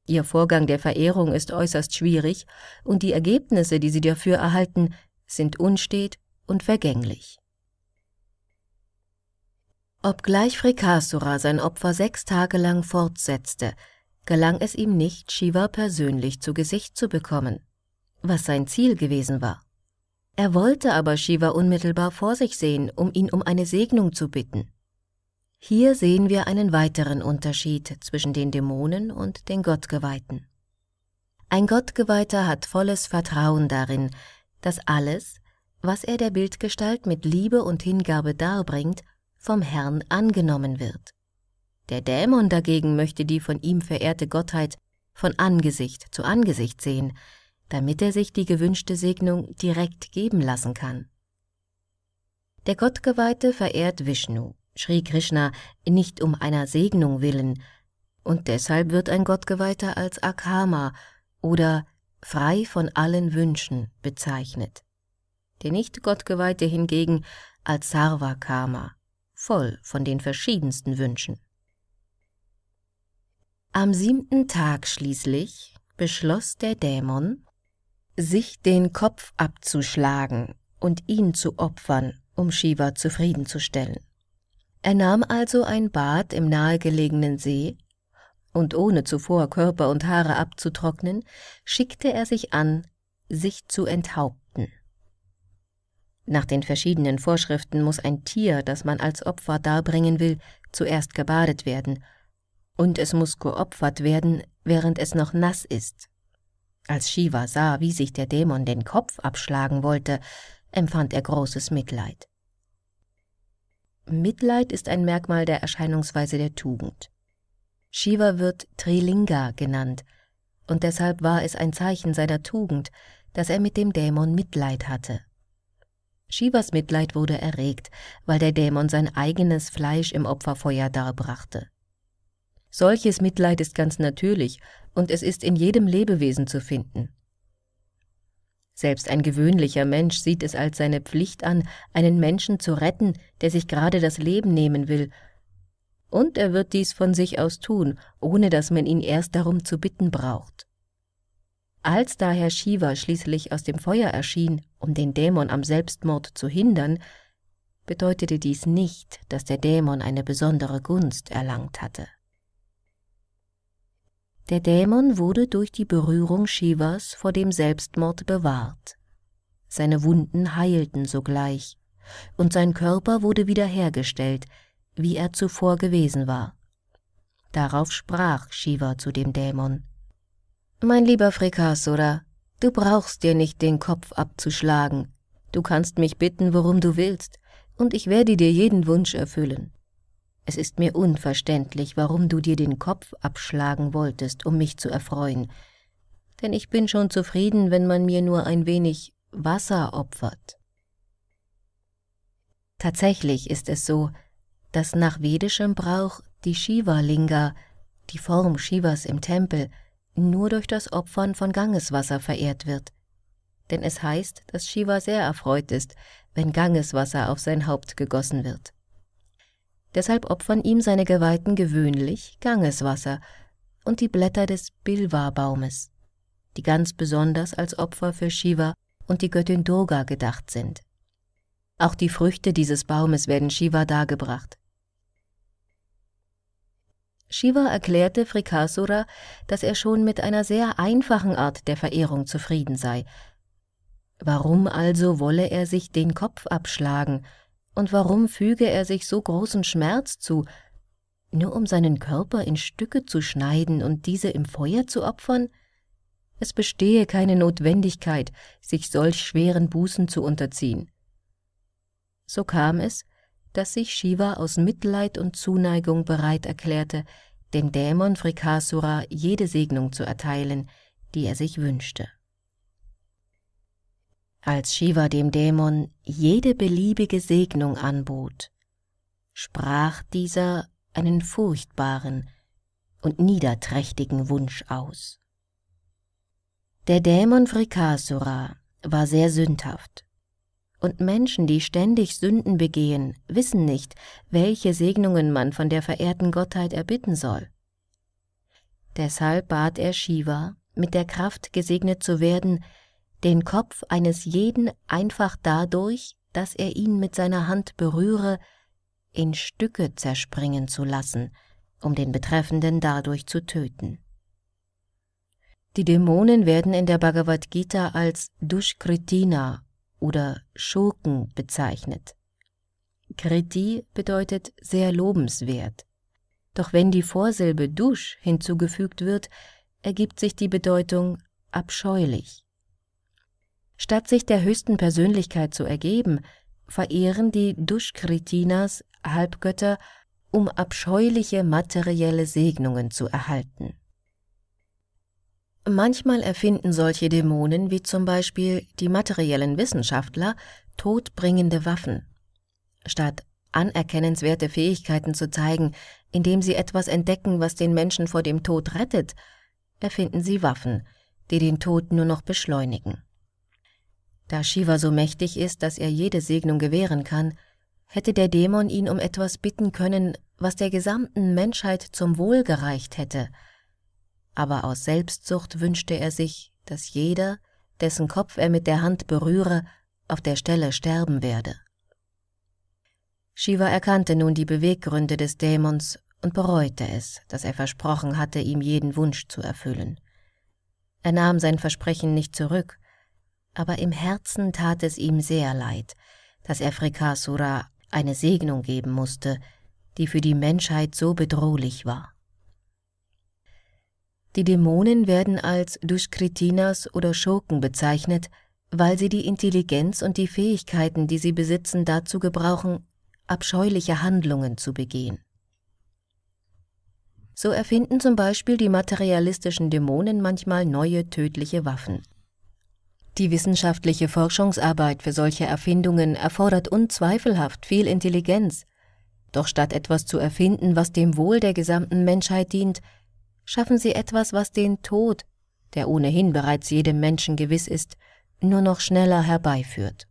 Ihr Vorgang der Verehrung ist äußerst schwierig und die Ergebnisse, die sie dafür erhalten, sind unstet und vergänglich. Obgleich Frikasura sein Opfer sechs Tage lang fortsetzte, gelang es ihm nicht, Shiva persönlich zu Gesicht zu bekommen, was sein Ziel gewesen war. Er wollte aber Shiva unmittelbar vor sich sehen, um ihn um eine Segnung zu bitten. Hier sehen wir einen weiteren Unterschied zwischen den Dämonen und den Gottgeweihten. Ein Gottgeweihter hat volles Vertrauen darin, dass alles, was er der Bildgestalt mit Liebe und Hingabe darbringt, vom Herrn angenommen wird. Der Dämon dagegen möchte die von ihm verehrte Gottheit von Angesicht zu Angesicht sehen, damit er sich die gewünschte Segnung direkt geben lassen kann. Der Gottgeweihte verehrt Vishnu, schrie Krishna, nicht um einer Segnung willen, und deshalb wird ein Gottgeweihter als Akama oder frei von allen Wünschen bezeichnet. Der Nicht-Gottgeweihte hingegen als Sarvakama, voll von den verschiedensten Wünschen. Am siebten Tag schließlich beschloss der Dämon, sich den Kopf abzuschlagen und ihn zu opfern, um Shiva zufriedenzustellen. Er nahm also ein Bad im nahegelegenen See, und ohne zuvor Körper und Haare abzutrocknen, schickte er sich an, sich zu enthaupten. Nach den verschiedenen Vorschriften muss ein Tier, das man als Opfer darbringen will, zuerst gebadet werden, und es muss geopfert werden, während es noch nass ist. Als Shiva sah, wie sich der Dämon den Kopf abschlagen wollte, empfand er großes Mitleid. Mitleid ist ein Merkmal der Erscheinungsweise der Tugend. Shiva wird Trilinga genannt, und deshalb war es ein Zeichen seiner Tugend, dass er mit dem Dämon Mitleid hatte. Shivas Mitleid wurde erregt, weil der Dämon sein eigenes Fleisch im Opferfeuer darbrachte. Solches Mitleid ist ganz natürlich und es ist in jedem Lebewesen zu finden. Selbst ein gewöhnlicher Mensch sieht es als seine Pflicht an, einen Menschen zu retten, der sich gerade das Leben nehmen will. Und er wird dies von sich aus tun, ohne dass man ihn erst darum zu bitten braucht. Als daher Shiva schließlich aus dem Feuer erschien, um den Dämon am Selbstmord zu hindern, bedeutete dies nicht, dass der Dämon eine besondere Gunst erlangt hatte. Der Dämon wurde durch die Berührung Shivas vor dem Selbstmord bewahrt. Seine Wunden heilten sogleich, und sein Körper wurde wiederhergestellt, wie er zuvor gewesen war. Darauf sprach Shiva zu dem Dämon. Mein lieber Frikasura, du brauchst dir nicht den Kopf abzuschlagen. Du kannst mich bitten, worum du willst, und ich werde dir jeden Wunsch erfüllen. Es ist mir unverständlich, warum du dir den Kopf abschlagen wolltest, um mich zu erfreuen, denn ich bin schon zufrieden, wenn man mir nur ein wenig Wasser opfert. Tatsächlich ist es so, dass nach vedischem Brauch die Shiva-Linga, die Form Shivas im Tempel, nur durch das Opfern von Gangeswasser verehrt wird. Denn es heißt, dass Shiva sehr erfreut ist, wenn Gangeswasser auf sein Haupt gegossen wird. Deshalb opfern ihm seine Geweihten gewöhnlich Gangeswasser und die Blätter des Bilwa-Baumes, die ganz besonders als Opfer für Shiva und die Göttin Durga gedacht sind. Auch die Früchte dieses Baumes werden Shiva dargebracht. Shiva erklärte Frikasura, dass er schon mit einer sehr einfachen Art der Verehrung zufrieden sei. Warum also wolle er sich den Kopf abschlagen – und warum füge er sich so großen Schmerz zu, nur um seinen Körper in Stücke zu schneiden und diese im Feuer zu opfern? Es bestehe keine Notwendigkeit, sich solch schweren Bußen zu unterziehen. So kam es, dass sich Shiva aus Mitleid und Zuneigung bereit erklärte, dem Dämon Frikasura jede Segnung zu erteilen, die er sich wünschte. Als Shiva dem Dämon jede beliebige Segnung anbot, sprach dieser einen furchtbaren und niederträchtigen Wunsch aus. Der Dämon Vrikasura war sehr sündhaft, und Menschen, die ständig Sünden begehen, wissen nicht, welche Segnungen man von der verehrten Gottheit erbitten soll. Deshalb bat er Shiva, mit der Kraft gesegnet zu werden, den Kopf eines jeden einfach dadurch, dass er ihn mit seiner Hand berühre, in Stücke zerspringen zu lassen, um den Betreffenden dadurch zu töten. Die Dämonen werden in der Bhagavad Gita als Duschkritina oder Schurken bezeichnet. Kriti bedeutet sehr lobenswert. Doch wenn die Vorsilbe Dusch hinzugefügt wird, ergibt sich die Bedeutung abscheulich. Statt sich der höchsten Persönlichkeit zu ergeben, verehren die Duschkritinas Halbgötter, um abscheuliche materielle Segnungen zu erhalten. Manchmal erfinden solche Dämonen, wie zum Beispiel die materiellen Wissenschaftler, todbringende Waffen. Statt anerkennenswerte Fähigkeiten zu zeigen, indem sie etwas entdecken, was den Menschen vor dem Tod rettet, erfinden sie Waffen, die den Tod nur noch beschleunigen. Da Shiva so mächtig ist, dass er jede Segnung gewähren kann, hätte der Dämon ihn um etwas bitten können, was der gesamten Menschheit zum Wohl gereicht hätte. Aber aus Selbstsucht wünschte er sich, dass jeder, dessen Kopf er mit der Hand berühre, auf der Stelle sterben werde. Shiva erkannte nun die Beweggründe des Dämons und bereute es, dass er versprochen hatte, ihm jeden Wunsch zu erfüllen. Er nahm sein Versprechen nicht zurück, aber im Herzen tat es ihm sehr leid, dass er Frikasura eine Segnung geben musste, die für die Menschheit so bedrohlich war. Die Dämonen werden als Duschkritinas oder Schurken bezeichnet, weil sie die Intelligenz und die Fähigkeiten, die sie besitzen, dazu gebrauchen, abscheuliche Handlungen zu begehen. So erfinden zum Beispiel die materialistischen Dämonen manchmal neue tödliche Waffen. Die wissenschaftliche Forschungsarbeit für solche Erfindungen erfordert unzweifelhaft viel Intelligenz. Doch statt etwas zu erfinden, was dem Wohl der gesamten Menschheit dient, schaffen sie etwas, was den Tod, der ohnehin bereits jedem Menschen gewiss ist, nur noch schneller herbeiführt.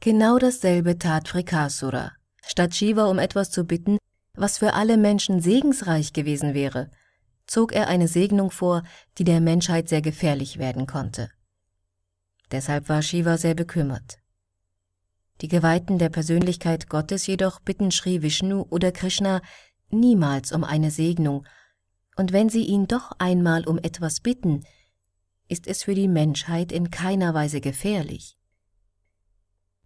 Genau dasselbe tat Frikasura. Statt Shiva um etwas zu bitten, was für alle Menschen segensreich gewesen wäre – zog er eine Segnung vor, die der Menschheit sehr gefährlich werden konnte. Deshalb war Shiva sehr bekümmert. Die Geweihten der Persönlichkeit Gottes jedoch bitten Sri Vishnu oder Krishna niemals um eine Segnung, und wenn sie ihn doch einmal um etwas bitten, ist es für die Menschheit in keiner Weise gefährlich.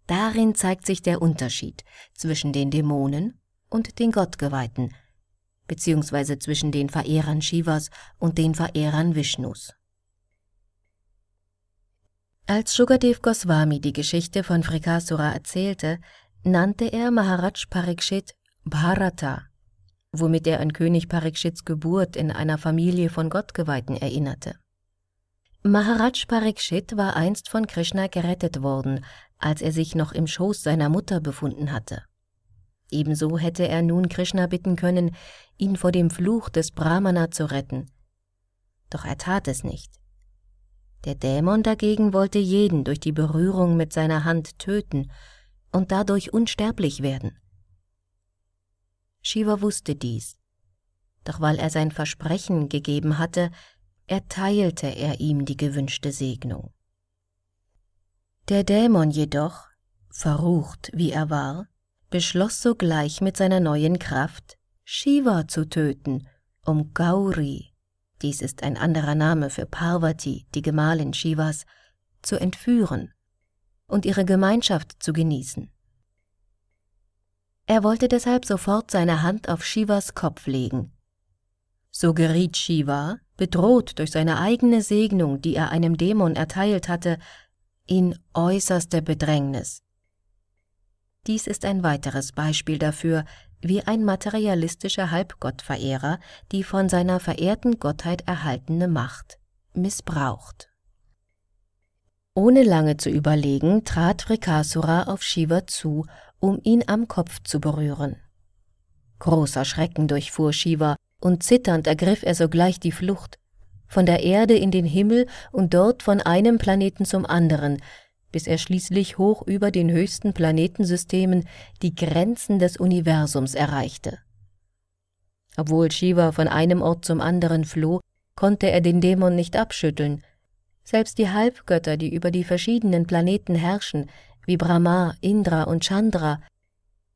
Darin zeigt sich der Unterschied zwischen den Dämonen und den Gottgeweihten – beziehungsweise zwischen den Verehrern Shivas und den Verehrern Vishnus. Als Sugadev Goswami die Geschichte von Frikasura erzählte, nannte er Maharaj Parikshit Bharata, womit er an König Parikshits Geburt in einer Familie von Gottgeweihten erinnerte. Maharaj Parikshit war einst von Krishna gerettet worden, als er sich noch im Schoß seiner Mutter befunden hatte. Ebenso hätte er nun Krishna bitten können, ihn vor dem Fluch des Brahmana zu retten. Doch er tat es nicht. Der Dämon dagegen wollte jeden durch die Berührung mit seiner Hand töten und dadurch unsterblich werden. Shiva wusste dies, doch weil er sein Versprechen gegeben hatte, erteilte er ihm die gewünschte Segnung. Der Dämon jedoch, verrucht wie er war, beschloss sogleich mit seiner neuen Kraft, Shiva zu töten, um Gauri, dies ist ein anderer Name für Parvati, die Gemahlin Shivas, zu entführen und ihre Gemeinschaft zu genießen. Er wollte deshalb sofort seine Hand auf Shivas Kopf legen. So geriet Shiva, bedroht durch seine eigene Segnung, die er einem Dämon erteilt hatte, in äußerste Bedrängnis. Dies ist ein weiteres Beispiel dafür, wie ein materialistischer Halbgottverehrer die von seiner verehrten Gottheit erhaltene Macht missbraucht. Ohne lange zu überlegen, trat Vrikasura auf Shiva zu, um ihn am Kopf zu berühren. Großer Schrecken durchfuhr Shiva, und zitternd ergriff er sogleich die Flucht, von der Erde in den Himmel und dort von einem Planeten zum anderen, bis er schließlich hoch über den höchsten Planetensystemen die Grenzen des Universums erreichte. Obwohl Shiva von einem Ort zum anderen floh, konnte er den Dämon nicht abschütteln. Selbst die Halbgötter, die über die verschiedenen Planeten herrschen, wie Brahma, Indra und Chandra,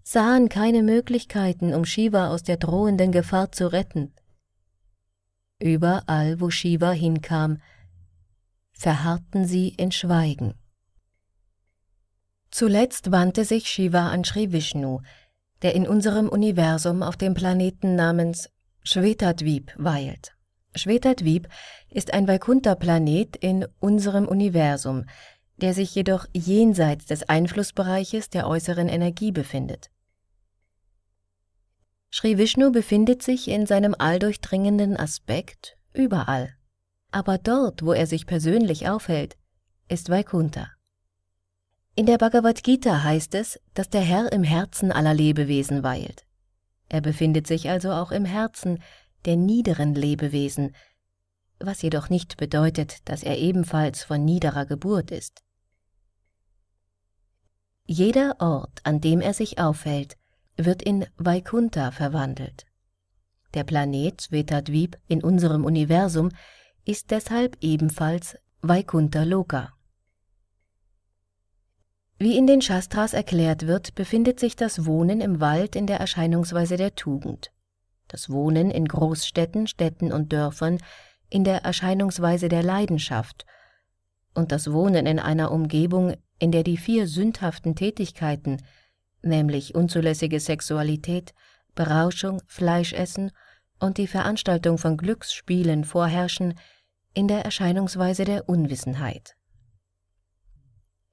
sahen keine Möglichkeiten, um Shiva aus der drohenden Gefahr zu retten. Überall, wo Shiva hinkam, verharrten sie in Schweigen. Zuletzt wandte sich Shiva an Sri Vishnu, der in unserem Universum auf dem Planeten namens Shvetadvip weilt. Shvetadvip ist ein Vaikuntha-Planet in unserem Universum, der sich jedoch jenseits des Einflussbereiches der äußeren Energie befindet. Sri Vishnu befindet sich in seinem alldurchdringenden Aspekt überall. Aber dort, wo er sich persönlich aufhält, ist Vaikuntha. In der Bhagavad Gita heißt es, dass der Herr im Herzen aller Lebewesen weilt. Er befindet sich also auch im Herzen der niederen Lebewesen, was jedoch nicht bedeutet, dass er ebenfalls von niederer Geburt ist. Jeder Ort, an dem er sich aufhält, wird in Vaikuntha verwandelt. Der Planet Svetadvip in unserem Universum ist deshalb ebenfalls Vaikuntha Loka. Wie in den Shastras erklärt wird, befindet sich das Wohnen im Wald in der Erscheinungsweise der Tugend, das Wohnen in Großstädten, Städten und Dörfern in der Erscheinungsweise der Leidenschaft und das Wohnen in einer Umgebung, in der die vier sündhaften Tätigkeiten, nämlich unzulässige Sexualität, Berauschung, Fleischessen und die Veranstaltung von Glücksspielen vorherrschen, in der Erscheinungsweise der Unwissenheit.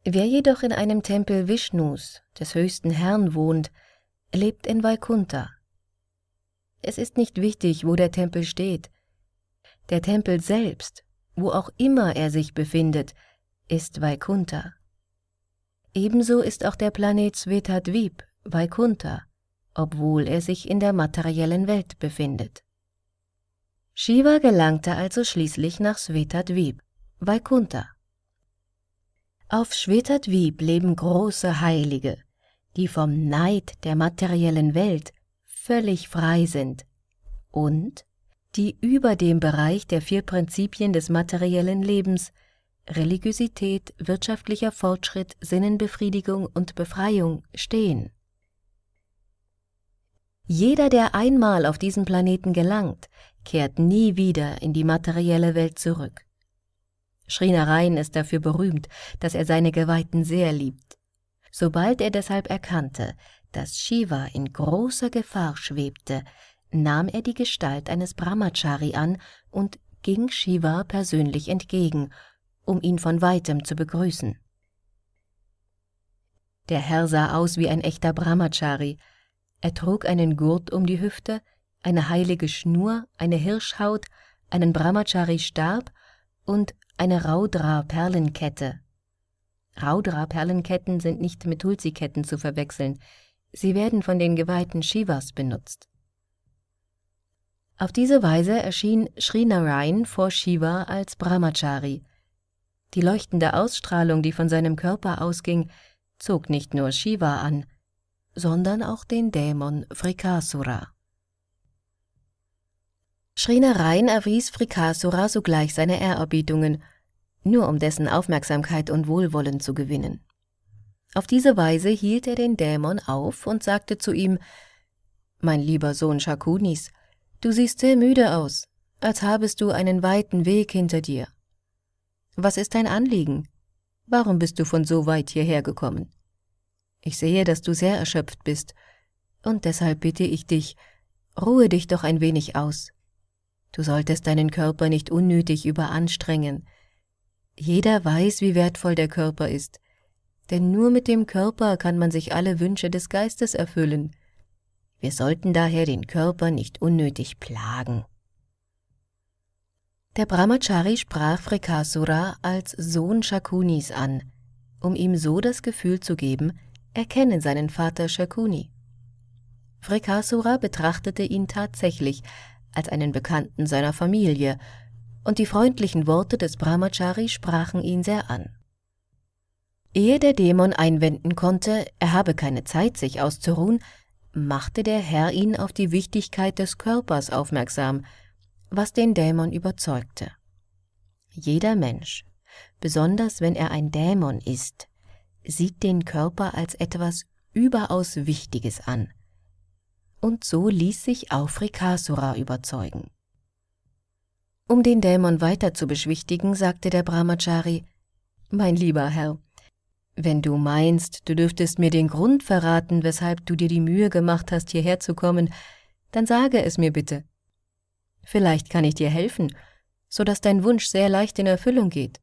Wer jedoch in einem Tempel Vishnus, des höchsten Herrn, wohnt, lebt in Vaikunta. Es ist nicht wichtig, wo der Tempel steht. Der Tempel selbst, wo auch immer er sich befindet, ist Vaikunta. Ebenso ist auch der Planet Svetadvip Vaikunta, obwohl er sich in der materiellen Welt befindet. Shiva gelangte also schließlich nach Svetadvip, Vaikunta. Auf Schwetert-Wieb leben große Heilige, die vom Neid der materiellen Welt völlig frei sind und die über dem Bereich der vier Prinzipien des materiellen Lebens Religiosität, wirtschaftlicher Fortschritt, Sinnenbefriedigung und Befreiung stehen. Jeder, der einmal auf diesen Planeten gelangt, kehrt nie wieder in die materielle Welt zurück. Schreinereien ist dafür berühmt, dass er seine Geweihten sehr liebt. Sobald er deshalb erkannte, dass Shiva in großer Gefahr schwebte, nahm er die Gestalt eines Brahmachari an und ging Shiva persönlich entgegen, um ihn von weitem zu begrüßen. Der Herr sah aus wie ein echter Brahmachari. Er trug einen Gurt um die Hüfte, eine heilige Schnur, eine Hirschhaut, einen Brahmachari-Stab und eine Raudra-Perlenkette. Raudra-Perlenketten sind nicht mit Tulsi-Ketten zu verwechseln, sie werden von den geweihten Shivas benutzt. Auf diese Weise erschien Srinarayan vor Shiva als Brahmachari. Die leuchtende Ausstrahlung, die von seinem Körper ausging, zog nicht nur Shiva an, sondern auch den Dämon Frikasura. Srinarayan erwies Frikasura sogleich seine Ehrerbietungen nur um dessen Aufmerksamkeit und Wohlwollen zu gewinnen. Auf diese Weise hielt er den Dämon auf und sagte zu ihm Mein lieber Sohn Shakunis, du siehst sehr müde aus, als habest du einen weiten Weg hinter dir. Was ist dein Anliegen? Warum bist du von so weit hierher gekommen? Ich sehe, dass du sehr erschöpft bist, und deshalb bitte ich dich, ruhe dich doch ein wenig aus. Du solltest deinen Körper nicht unnötig überanstrengen, jeder weiß, wie wertvoll der Körper ist, denn nur mit dem Körper kann man sich alle Wünsche des Geistes erfüllen. Wir sollten daher den Körper nicht unnötig plagen. Der Brahmachari sprach Frikasura als Sohn Shakunis an, um ihm so das Gefühl zu geben, er kenne seinen Vater Shakuni. Frikasura betrachtete ihn tatsächlich als einen Bekannten seiner Familie und die freundlichen Worte des Brahmachari sprachen ihn sehr an. Ehe der Dämon einwenden konnte, er habe keine Zeit, sich auszuruhen, machte der Herr ihn auf die Wichtigkeit des Körpers aufmerksam, was den Dämon überzeugte. Jeder Mensch, besonders wenn er ein Dämon ist, sieht den Körper als etwas überaus Wichtiges an. Und so ließ sich auch Frikasura überzeugen. Um den Dämon weiter zu beschwichtigen, sagte der Brahmachari, »Mein lieber Herr, wenn du meinst, du dürftest mir den Grund verraten, weshalb du dir die Mühe gemacht hast, hierher zu kommen, dann sage es mir bitte. Vielleicht kann ich dir helfen, so dass dein Wunsch sehr leicht in Erfüllung geht.«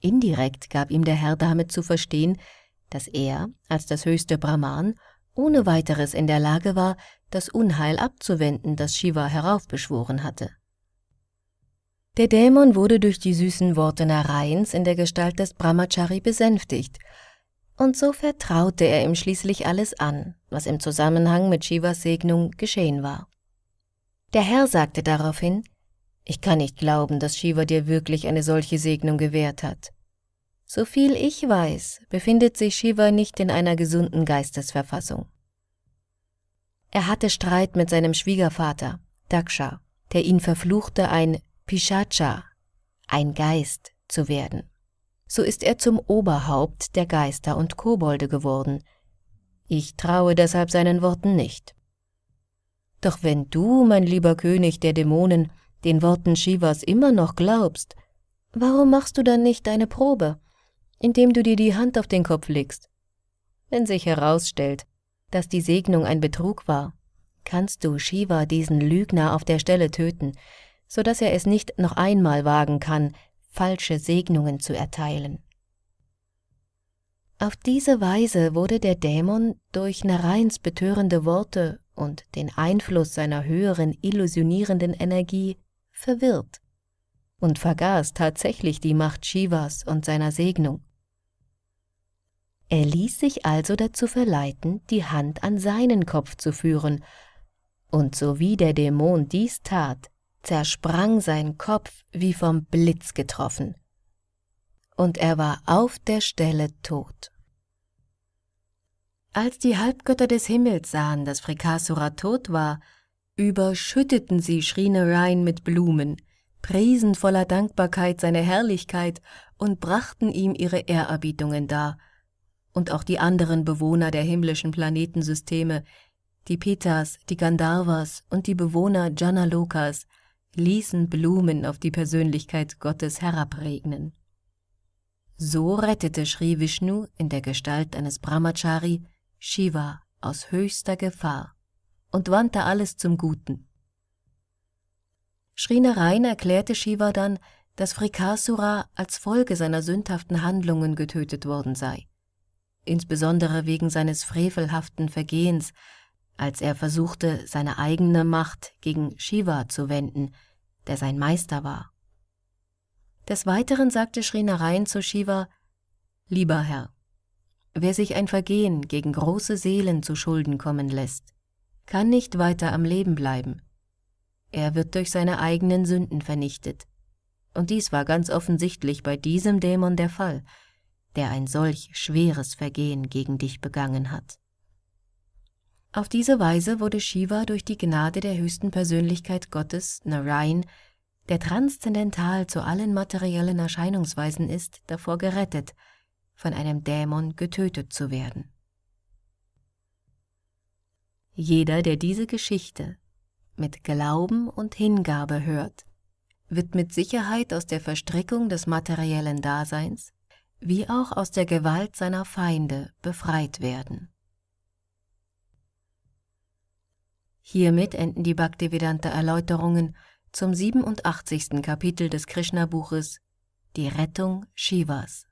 Indirekt gab ihm der Herr damit zu verstehen, dass er, als das höchste Brahman, ohne weiteres in der Lage war, das Unheil abzuwenden, das Shiva heraufbeschworen hatte. Der Dämon wurde durch die süßen Worte Narayans in der Gestalt des Brahmachari besänftigt, und so vertraute er ihm schließlich alles an, was im Zusammenhang mit Shivas Segnung geschehen war. Der Herr sagte daraufhin, ich kann nicht glauben, dass Shiva dir wirklich eine solche Segnung gewährt hat. Soviel ich weiß, befindet sich Shiva nicht in einer gesunden Geistesverfassung. Er hatte Streit mit seinem Schwiegervater, Daksha, der ihn verfluchte, ein Pishacha, ein Geist, zu werden. So ist er zum Oberhaupt der Geister und Kobolde geworden. Ich traue deshalb seinen Worten nicht. Doch wenn du, mein lieber König der Dämonen, den Worten Shivas immer noch glaubst, warum machst du dann nicht deine Probe, indem du dir die Hand auf den Kopf legst? Wenn sich herausstellt, dass die Segnung ein Betrug war, kannst du Shiva diesen Lügner auf der Stelle töten, so dass er es nicht noch einmal wagen kann, falsche Segnungen zu erteilen. Auf diese Weise wurde der Dämon durch Nareins betörende Worte und den Einfluss seiner höheren illusionierenden Energie verwirrt und vergaß tatsächlich die Macht Shivas und seiner Segnung. Er ließ sich also dazu verleiten, die Hand an seinen Kopf zu führen, und sowie der Dämon dies tat, zersprang sein Kopf wie vom Blitz getroffen. Und er war auf der Stelle tot. Als die Halbgötter des Himmels sahen, dass Frikasura tot war, überschütteten sie Schrinerein mit Blumen, priesen voller Dankbarkeit seine Herrlichkeit und brachten ihm ihre Ehrerbietungen dar, und auch die anderen Bewohner der himmlischen Planetensysteme, die Pitas, die Gandharvas und die Bewohner Janalokas, ließen Blumen auf die Persönlichkeit Gottes herabregnen. So rettete Sri Vishnu in der Gestalt eines Brahmachari Shiva aus höchster Gefahr und wandte alles zum Guten. Sri Narayan erklärte Shiva dann, dass Frikasura als Folge seiner sündhaften Handlungen getötet worden sei, insbesondere wegen seines frevelhaften Vergehens, als er versuchte, seine eigene Macht gegen Shiva zu wenden – der sein Meister war. Des Weiteren sagte Sri zu Shiva, Lieber Herr, wer sich ein Vergehen gegen große Seelen zu Schulden kommen lässt, kann nicht weiter am Leben bleiben. Er wird durch seine eigenen Sünden vernichtet. Und dies war ganz offensichtlich bei diesem Dämon der Fall, der ein solch schweres Vergehen gegen dich begangen hat. Auf diese Weise wurde Shiva durch die Gnade der höchsten Persönlichkeit Gottes, Narayan, der transzendental zu allen materiellen Erscheinungsweisen ist, davor gerettet, von einem Dämon getötet zu werden. Jeder, der diese Geschichte mit Glauben und Hingabe hört, wird mit Sicherheit aus der Verstrickung des materiellen Daseins wie auch aus der Gewalt seiner Feinde befreit werden. Hiermit enden die Bhaktivedanta-Erläuterungen zum 87. Kapitel des Krishna-Buches Die Rettung Shivas